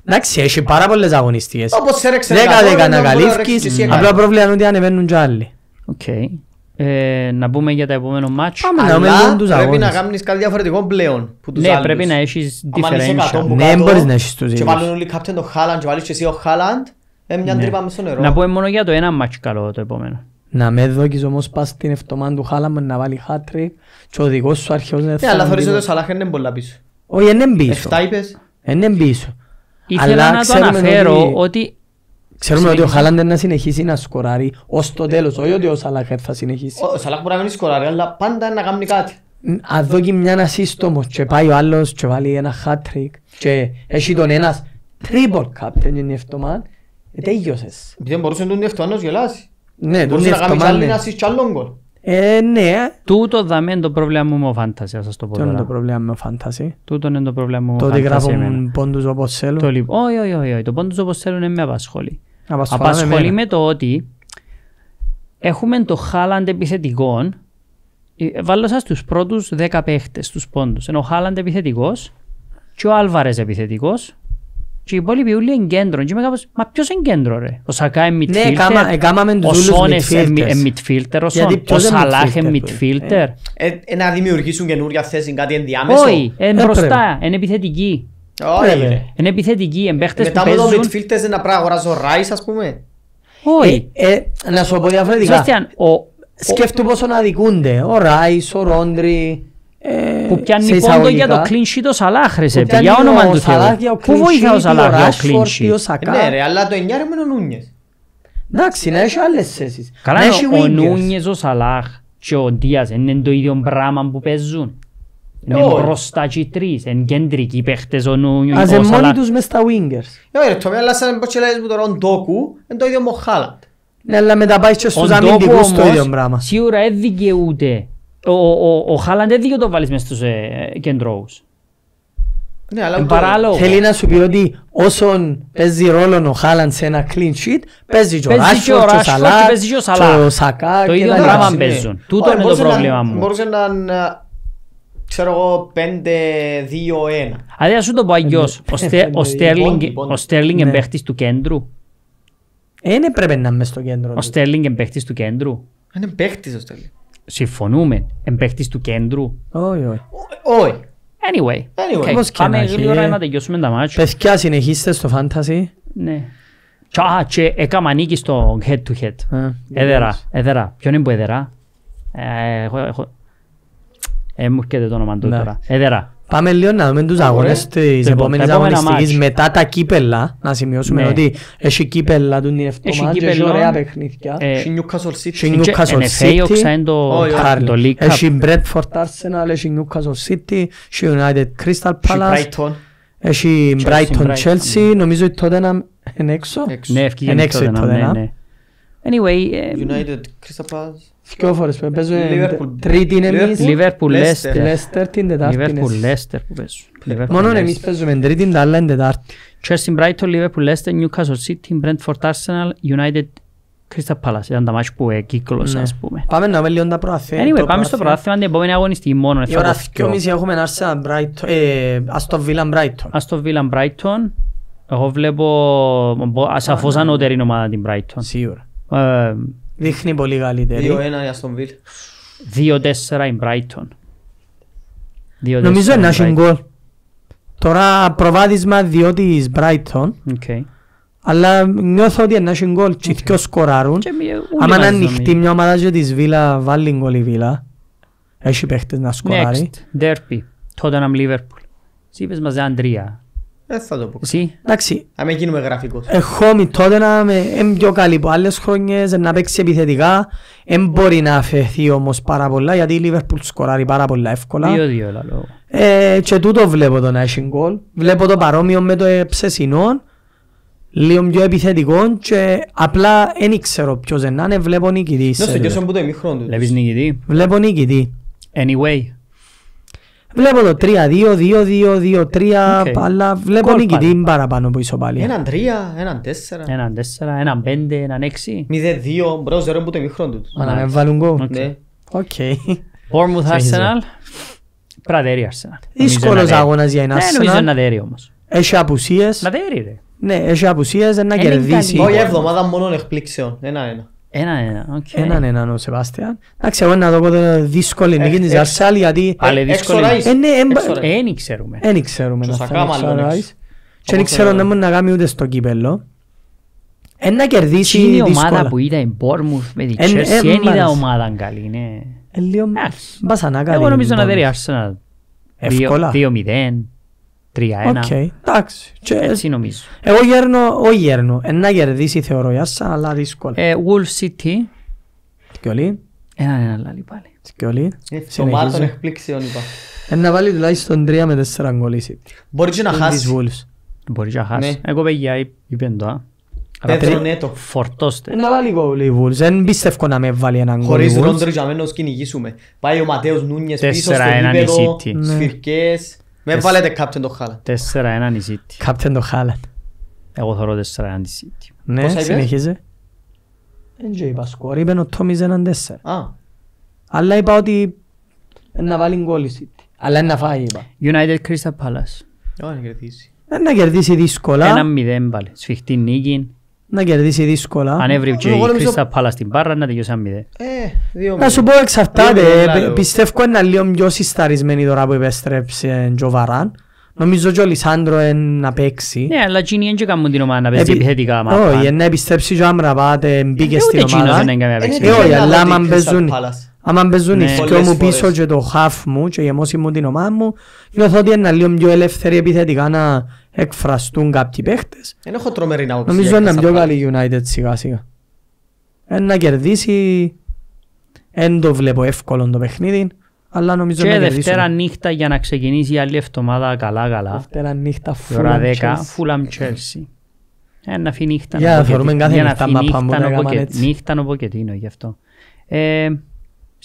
Εντάξει, έχει πάρα πολλές αγωνιστίες. Όπως έρεξε δέκα δέκα να καλύφκεις, απλά πρόβλημα είναι ότι ανεβαίνουν και άλλοι. Οκ. Ε, να πούμε για το επόμενο μάτς. Αλλά πρέπει να κάνεις κάτι διαφορετικό πλέον που τους Ναι, πρέπει να έχεις differential. Ναι, μπορείς να έχεις τους ίδιους. Και βάλουν όλοι κάποιον το Χάλαντ και βάλεις και εσύ ο Χάλαντ ε, ναι. Να πούμε μόνο για το ένα μάτσο καλό το επόμενο. Να με δόκεις όμως πας στην ευτομά του Χάλαμ να βάλει χάτρι και ο δικός σου αρχαιός δεν ναι, θα... Ναι, αλλά θεωρείς ότι ο Σαλάχ είναι πολλά πίσω. Όχι, είναι πίσω. Εφτά είπες. Είναι πίσω. Ήθελα να το αναφέρω ότι... Ξέρουμε ότι ο Χάλαμ δεν θα συνεχίσει να σκοράρει ως το τέλος, όχι ότι ο Σαλάχ θα συνεχίσει. Ο Σαλάχ μπορεί να μην σκοράρει, αλλά πάντα να κάνει κάτι. Αν δω και μια να ασύστομο και πάει ο άλλος και βάλει ένα χάτρικ και έχει τον ένας τρίπορ κάπτεν είναι ευτομάν ε, Τέγιωσες. Δεν μπορούσε τον διευτοάνος γελάσει. Ναι, τον Μπορούσε να κάνεις άλλον Ε, ναι. Τούτο δαμέ είναι το πρόβλημα μου με φάνταση, σας το πω τώρα. είναι το πρόβλημα με φάνταση. Τούτο είναι το πρόβλημα μου με φάνταση. φάνταση. Τότε γράφουν πόντους όπως θέλουν. Το λοιπόν. Όχι, όχι, όχι, όχι. Το πόντους όπως θέλουν δεν με απασχολεί. Απασχολεί με το ότι έχουμε το Χάλαντ επιθετικών. Ε, βάλω σας τους πρώτους 10 παίχτες, τους πόντους. Ενώ ο Χάλαντ επιθετικός και ο Άλβαρες επιθετικός και οι υπόλοιποι όλοι είναι κέντρο. Και είμαι κάπως, μα ποιος είναι κέντρο ρε. Ο Σακά ναι, ε, ε, είναι midfielder, ναι, έκαναμε τους ο Σόνες είναι midfielder, ο, Σον, ο Σαλάχ είναι midfielder. Ε, να δημιουργήσουν καινούργια θέση, κάτι ενδιάμεσο. Όχι, είναι ε, μπροστά, είναι επιθετική. Όχι Είναι επιθετική, είναι παίχτες που παίζουν. Μετά από το midfielders είναι να πράγμα αγοράζω ράις ας πούμε. Όχι. Να σου πω διαφορετικά. Σκέφτομαι πόσο να δικούνται. Ο Ράις, ο Ρόντρι, ε, που πιάνει πόντο για το κλίνσι το Σαλάχ ρε σε για όνομα του Θεού. Πού βοηθά ο Σαλάχ για ο κλίνσι. Ε, ναι ρε, αλλά το εννιάρι είναι ο Νούνιες. Εντάξει, να έχει άλλες θέσεις. Καλά, ο Νούνιες, ο Σαλάχ και ο Δίας, είναι το ίδιο πράγμα που παίζουν. Είναι μπροστά και τρεις, είναι κεντρικοί παίχτες ο Νούνιος, ο Σαλάχ. μόνοι τους μες στα wingers. Ναι ρε, το μέλα σαν πως τώρα ο Ντόκου, είναι το ίδιο με ο Χάλαντ. Ναι, αλλά και στους αμυντικούς το ίδιο πράγμα. Σίγουρα δεν δικαιούται ο, ο, ο Χάλαντ δεν δίκιο το βάλεις μέσα στους ε, κεντρώους. Ναι, αλλά Θέλει να σου πει ότι όσον παίζει ρόλο ο Χάλαντ σε ένα clean sheet, παίζει και ο Ράσφορ, και ο Σαλά, και ο Σακά. Το ίδιο πράγμα παίζουν. Ναι. Τούτο είναι το πρόβλημα μου. Μπορούσε να ξέρω εγώ, 5-2-1. Αντί σου το πω αγιώς, ναι. ο Στέρλινγκ λοιπόν, λοιπόν. είναι ναι. του κέντρου. Δεν έπρεπε να είμαι στο κέντρο. Ο Στέρλινγκ είναι του κέντρου. Είναι παίχτης ο Στέρλινγκ συμφωνούμε, εμπαίχτης του κέντρου. Όχι, όχι. Όχι. Anyway, anyway. Okay. πάμε γρήγορα ε? να τελειώσουμε τα μάτια. και συνεχίστε στο fantasy. Ναι. Α, και έκαμε νίκη στο head to head. Ε, έδερα, έδερα. Ποιον είναι που έδερα. Έχω, ε, έχω. Ε, μου έρχεται το όνομα του ναι. τώρα. Έδερα. Πάμε λίγο να δούμε τους αγώνες της επόμενη αγωνιστική μετά τα κύπελα. Να σημειώσουμε ναι. ότι έχει κύπελα του νιευτομά Έχει έχει ωραία ναι. παιχνίδια. Ε, έχει Newcastle City, έχει Newcastle City, έχει Bradford Arsenal, έχει Newcastle City, έχει United Crystal Palace, έχει Brighton ναι. Chelsea, νομίζω ότι τότε είναι έξω. Ναι, ευκαιρία. τότε να είναι. Anyway, ε, United Crystal Palace. Δυο φορές που παίζουν ε, τρίτη είναι εμείς Λιβέρπουλ Λέστερ Λέστερ την τετάρτη Λιβέρπουλ Λέστερ που ε, Μόνο εμείς παίζουμε τρίτη τα άλλα είναι τετάρτη Chelsea Brighton, Λίβερπουλ, Λέστερ, Newcastle City, Brentford Arsenal, United Crystal Palace ήταν τα μάτια που ε, ναι. ας πούμε Πάμε να τα Anyway πάμε στο προαθέμα την επόμενη αγωνιστή μόνο Η ώρα έχουμε Brighton Δείχνει πολύ καλύτερη. 2-1 η Αστον Βίλ. 2-4 η Brighton. Νομίζω ένα συγκόλ. Τώρα προβάδισμα διότι η Brighton. Αλλά νιώθω ότι ένα συγκόλ και δυο σκοράρουν. Αν είναι ανοιχτή μια ομάδα και της Βίλα βάλει γκολ η Βίλα. Έχει παίχτες να σκοράρει. Next, Derby. Tottenham Liverpool. Είπες είμαστε Αντρία. Δεν θα το πω. Εσύ. Εντάξει. μην γίνουμε γραφικός. Εγώ μη τότε να είμαι πιο καλή από άλλες χρόνιες, να παίξει επιθετικά. Δεν μπορεί να αφαιθεί όμως πάρα πολλά, γιατί η Λίβερπουλ σκοράρει πάρα πολλά εύκολα. Δύο-δύο λαλό. Ε, και τούτο βλέπω το Άσιν Goal. Βλέπω το παρόμοιο με το ε, ψεσινό, Λίγο πιο επιθετικό και απλά δεν ξέρω ποιος είναι, βλέπω νικητής. Νόσο ε, και όσον που το ημίχρον του. Βλέπεις νικητή. Βλέπω νικητή. Anyway. Βλέπω το 3-2, 2-2, 2-3, αλλά βλέπω νικητή παραπάνω από ισοπαλία. Έναν 3, έναν 4. Έναν 4, έναν 5, έναν 6. 0-2, μπρος που το του. Μα να βάλουν ναι. Οκ. Bournemouth αρσενάλ, Πρατέρι αρσενάλ. Δύσκολος αγώνας για ένα αρσενάλ, ναι νομίζω ένα δέρι όμως. Έχει απουσίες. Μα δέρι ρε. Ναι, έχει απουσίες, να κερδίσει. Όχι εβδομάδα μόνο εκπλήξεων, ένα-ένα. Έναν έναν, ο Σεβάστιαν. Εντάξει, εγώ να το πω δύσκολη ε, νίκη της ε, Αρσάλ γιατί... Αλλά ε, δύσκολη νίκη. Ναι, εν ξέρουμε. Εν ξέρουμε. να Και ένι ξέρω να μην να κάνει ούτε στο κύπελλο. Εν να κερδίσει δύσκολα. Είναι η ομάδα που είδα η Μπόρμουθ με τη Τσέρση. Εν είδα ομάδα καλή, ναι. Λίγο μπασανά καλή. Εγώ νομίζω να δέρει Αρσένα. Εύκολα. 2-0. 3-1. Okay, Έτσι νομίζω. Εγώ γέρνω, όχι γέρνω. να κερδίσει θεωρώ η αλλά δύσκολα. Ε, Wolf City. ολοι Έναν ένα λάλη πάλι. Ένα ε, βάλει τουλάχιστον 3 με 4 Μπορεί και να χάσεις. Μπορεί και να χάσεις. Ναι. Εγώ παιδιά είπε το. Πέτρο Φορτώστε. Να βάλει Wolves. Δεν πιστεύω να με βάλει έναν γκολ. Με βάλετε κάπτεν το Τέσσερα έναν η City. Κάπτεν το Εγώ τέσσερα έναν η City. Ναι, συνεχίζει. Δεν και είπα σκορ, ειπαν Αλλά είπα ότι να βάλει γκολ η City. Αλλά να φάει είπα. United Crystal Palace. Όχι να κερδίσει. Ε, να κερδίσει δύσκολα. Ένα μηδέν πάλι. Σφιχτή νίκη να κερδίσει δύσκολα. Αν έβριψε η Κρίστα Πάλα στην Πάρα να τελειώσει μηδέ. Ε, να σου πω εξαρτάται. Ε, πιστεύω είναι λίγο πιο συσταρισμένη τώρα που επέστρεψε ο Βαράν. Νομίζω και ο Λισάνδρο είναι να παίξει. Ναι, αλλά εκείνοι δεν κάνουν την ομάδα να παίξει επιθετικά. Όχι, να επιστρέψει και ο Άμραβάτ μπήκε ε, στην ομάδα. Ούτε δεν Όχι, αλλά άμα παίζουν... Άμα παίζουν οι ναι. δυο μου πίσω και το χαφ μου και γεμώσει μου την ομάδα μου, νιώθω ότι είναι λίγο πιο ελεύθεροι επιθετικά να εκφραστούν κάποιοι παίχτες. Δεν έχω τρομερή να Νομίζω είναι πιο καλή United σιγά σιγά. Να κερδίσει, δεν το βλέπω εύκολο το παιχνίδι, αλλά νομίζω και να κερδίσουν. Και Δευτέρα νύχτα για να ξεκινήσει η άλλη εβδομάδα καλά καλά. Δευτέρα νύχτα φούλαμ Τσέλσι. Ένα φινύχτα. Για να θεωρούμε κάθε νύχτα μαπαμπού να Νύχτα νοποκετίνο γι' αυτό. Ε,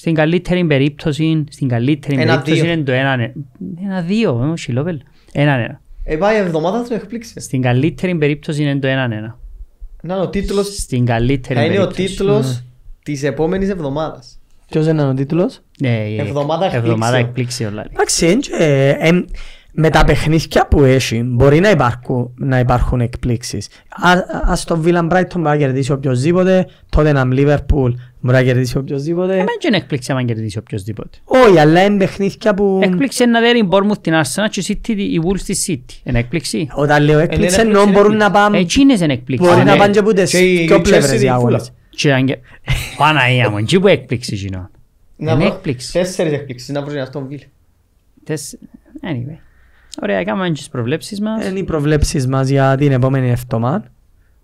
στην καλύτερη περίπτωση, στην καλύτερη ένα περίπτωση δύο. είναι το ένα, ένα δύο, ε, όχι λόπελ, Ένα ένα. Ε, πάει εβδομάδα του εκπλήξε. Στην καλύτερη περίπτωση είναι το ένα ένα. Να είναι ο τίτλος, στην καλύτερη θα είναι περίπτωση. ο τίτλος mm. της επόμενης εβδομάδας. Ποιος είναι ο τίτλος? Ε, εβδομάδα εκπλήξε. Εβδομάδα Λάρη. Εντάξει, ε, με τα παιχνίσκια που έχει μπορεί να υπάρχουν, να υπάρχουν εκπλήξεις. Α το Βίλαν Μπράιτον μπορεί να κερδίσει οποιοςδήποτε, τότε να Λίβερπουλ μπορεί να κερδίσει οποιοςδήποτε. Εμένα και είναι εκπλήξη αν κερδίσει οποιοςδήποτε. Όχι, αλλά είναι παιχνίσκια που... Εκπλήξη είναι να δέρει η Μπόρμουθ την Άρσανα και City, η Wolves στη City. Είναι εκπλήξη. Όταν λέω ε, εκπλήξη εννοώ μπορούν να πάμε... Ε, εκείνες είναι εκπλήξη. Μπορεί να ναι. πάνε και που πούτε πιο πλευρές οι Παναία μου, εκεί που εκπλήξη γίνω. Είναι εκπλήξη. Τέσσερις εκπλήξεις να βρουν αυτόν Anyway. Ωραία, έκαμε τις προβλέψεις μας. Είναι οι προβλέψεις μας για την επόμενη εβδομάδα.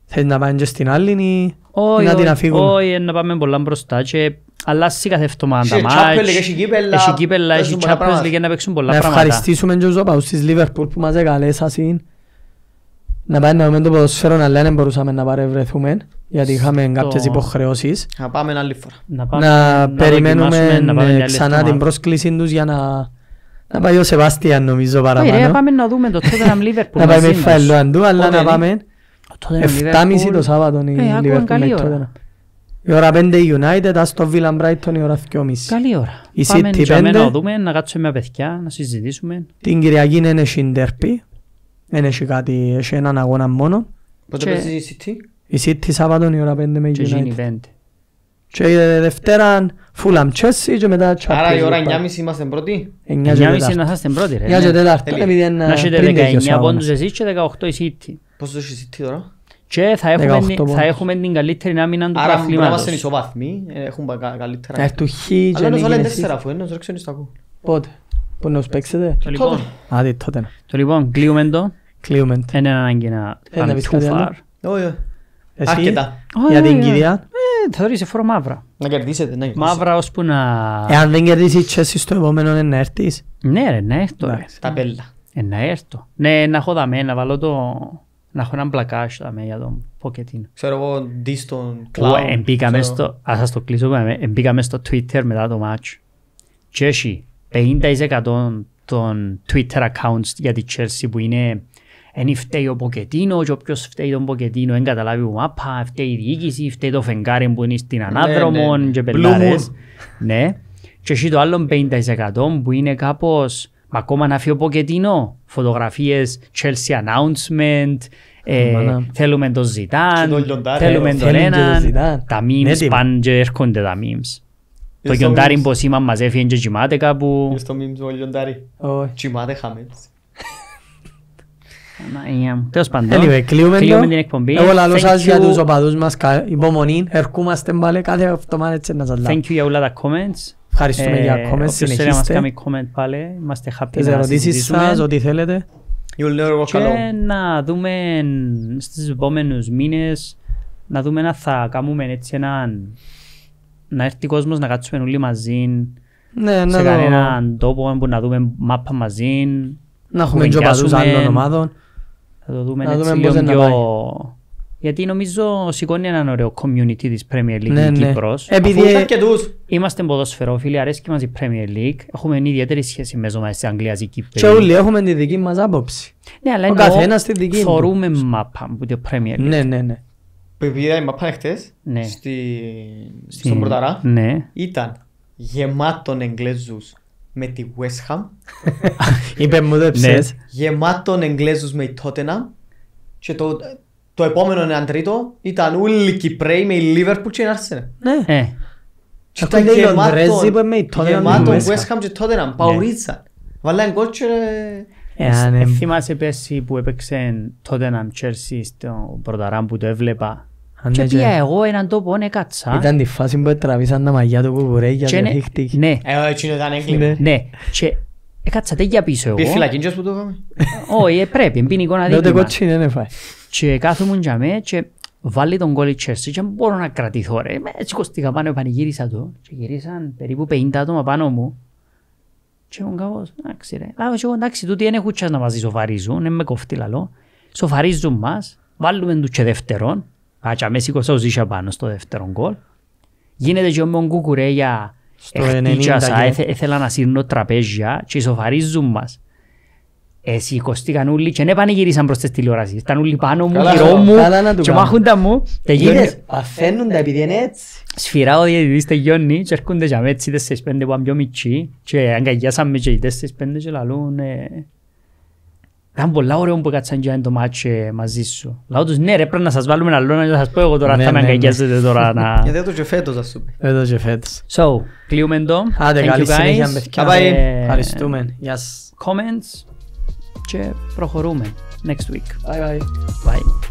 Θέλεις να πάμε και στην άλλη ή όχι, να την αφήγουμε. Όχι, να πάμε πολλά μπροστά και αλλάζει κάθε εβδομάδα τα μάτς. Έχει κύπελα, έχει κύπελα, έχει να παίξουν πολλά πράγματα. Να ευχαριστήσουμε και τους όπαους της Λίβερπουλ που μας έκαλεσαν. Να πάμε να δούμε το ποδοσφαίρο, αλλά δεν μπορούσαμε να παρευρεθούμε γιατί είχαμε κάποιες υποχρεώσεις. Να πάμε άλλη φορά. Να περιμένουμε ε, ξανά την πρόσκλησή τους για να να πάει ο Σεβάστιαν νομίζω παραπάνω. Ρε, πάμε να δούμε το Τότεναμ Λίβερπουλ. Να πάει με φαελό αλλά να πάμε. το Σάββατο ε, η Λίβερπουλ Η ώρα 5 η United, ας το Βίλαν η ώρα Καλή ώρα. Η City να δούμε, να κάτσουμε με παιδιά, να συζητήσουμε. Την Κυριακή είναι έχει έχει και Δευτέρα Φούλαμ Τσέσι και μετά Τσάπτες. Άρα η ώρα 9.30 είμαστε πρώτοι. 9.30 να είσαστε πρώτοι ρε. 9 και ναι. τέταρτο. Να είστε 19 πόντους εσείς και 18 η Σίτη. Πόσο έχεις η Σίτη τώρα. Και θα έχουμε, την καλύτερη άμυνα του Άρα πρέπει να είμαστε ισοβαθμοί, ε, έχουμε καλύτερα. Ευτυχή και νίκη. Αλλά είναι Πότε, πού να παίξετε. Το λοιπόν, Άντε, τότε. Το λοιπόν, κλείουμε το. Κλείουμε το. Είναι ανάγκη να πάμε too far. Αρκετά. Για την κυρία θα θεωρήσει φόρο μαύρα. Να κερδίσετε, να κερδίσετε. Μαύρα ώσπου να... Εάν δεν κερδίσει η Τσέση στο επόμενο είναι να έρθεις. Ναι ρε, να έρθω. Ναι. Τα πέλα. Ε, να έρθω. Ναι, να έχω δαμέ, να βάλω το... Να έχω έναν πλακάζ δαμέ για τον Ποκετίνο. Ξέρω εγώ, δεις τον κλάου. Εμπήκαμε στο... Ας σας το κλείσω, εμπήκαμε στο Twitter μετά το μάτσο. Τσέσι, 50% των Twitter accounts για τη Chelsea που είναι Εν φταίει ο Ποκετίνο, και όποιος φταίει τον Ποκετίνο δεν καταλάβει ο μάπα, φταίει η διοίκηση, φταίει το φεγγάρι που είναι στην ναι, ανάδρομο και πελάρες. Ναι. Και εσύ ναι. το άλλο 50% που είναι κάπως, μα ακόμα να φύγει ο Ποκετίνο, φωτογραφίες, Chelsea announcement, ε, ναι, θέλουμε τον Ζητάν, θέλουμε τον έναν, τα memes πάνε και έρχονται τα memes. Το γιοντάρι που είμαστε μαζεύει και κοιμάται κάπου. Είναι Στο memes ο γιοντάρι, κοιμάται χαμές. Τέλος πάντων. Anyway, κλείουμε την εκπομπή. Εγώ λαλώ σας για τους οπαδούς μας υπομονή. Ερχόμαστε πάλι κάθε εβδομάδα έτσι να σας λάβω. Thank you για όλα τα comments. Ευχαριστούμε για τα ε, comments. Όποιος θέλει να μας κάνει comment πάλι, είμαστε happy να συζητήσουμε. σας, ό,τι θέλετε. Και να δούμε στις επόμενους μήνες, να δούμε να θα κάνουμε έτσι έναν... Να έρθει ο κόσμος να κάτσουμε όλοι μαζί, ναι, σε κανέναν τόπο που να δούμε μάπα μαζί, να έχουμε και πασούς άλλων ομάδων. Θα το δούμε να έτσι δούμε λίγο πιο... Γιατί νομίζω σηκώνει έναν ωραίο community της Premier League ναι, ναι. Κύπρος. Επειδή είμαστε ποδοσφαιρόφιλοι, αρέσκει μας η Premier League. Έχουμε ιδιαίτερη σχέση με ζωμάς της Αγγλίας η Και όλοι έχουμε τη δική μας άποψη. Ναι, αλλά Ο καθένας τη δική μας. Θορούμε μάπα από την Premier League. Ναι, ναι, ναι. Επειδή η μάπα χτες, ναι. στη... στον ναι. ήταν γεμάτον Εγγλέζους με τη West Ham. Είπε μου το ναι. ψες. Γεμάτον Εγγλέζους με η Tottenham. Και το, το επόμενο έναν τρίτο ήταν όλοι οι Κυπρέοι με η Liverpool και η Arsenal. Ναι. Ε. Και ήταν γεμάτον West Ham και Tottenham. Παουρίτσα. Ναι. Βάλαν κότσο ε, Θυμάσαι πέρσι που έπαιξε Tottenham Chelsea στο πρωταράμ που το έβλεπα και πήγα εγώ έναν τόπο, ναι, Ήταν τη φάση που τραβήσαν τα μαγιά του για και χίχτηκε. Ναι. ναι. Ε, έτσι ήταν έγκλημα. Ναι. ναι. Και έκατσα ε, τέτοια πίσω εγώ. Πήγε που το είπαμε. Όχι, ε, πρέπει, ναι, είναι ποινικό να δείχνει. Τότε κοτσίνε, ναι, φάει. Και κάθομαι για μέ και βάλει τον κόλλη Τσέρσι και μπορώ να κρατηθώ ρε. Έτσι κοστήκα πάνω, πανηγύρισα το και γυρίσαν περίπου 50 άτομα πάνω μου. Και ήμουν κάπως, εντάξει ρε. Λάβω και εγώ, εντάξει, τούτοι δεν έχουν τσάς να μας σοφαρίζουν, είναι με κοφτή λαλό. Σοφαρίζουν μας, βάλουμε τους και δεύτερον. Άτσα με σηκώσα, ο Ζήσια πάνω στο δεύτερο γκολ. Γίνεται και ο τον Κουκουρέ για χτύτσασα, έθελα να σύρνω τραπέζια και ισοφαρίζουν μας. Ε, κοστήκαν όλοι και δεν ναι, πανηγυρίσαν προς τις τηλεοράσεις. Ήταν όλοι πάνω μου, γυρό μου και μάχοντα μου. παθαίνουν τα επειδή είναι έτσι. Σφυρά ο διαιτητής τελειώνει και έρχονται για με έτσι που είναι πιο μικροί και αγκαγιάσαμε και οι τέσσερις πέντε και λαλούν ε, ήταν πολλά ωραίο που κάτσαν το μάτσο μαζί σου. Λάω τους ναι ρε πρέπει να σας βάλουμε ένα λόγο να σας πω εγώ τώρα ναι, θα με ναι, ναι. αγκαγιάζετε τώρα να... Γιατί το και φέτος ας σου πει. φέτος. So, κλείουμε εδώ. Άντε καλή συνέχεια παιδιά. Ευχαριστούμε. Γεια σας. Comments και προχωρούμε. Next week. Bye bye. Bye.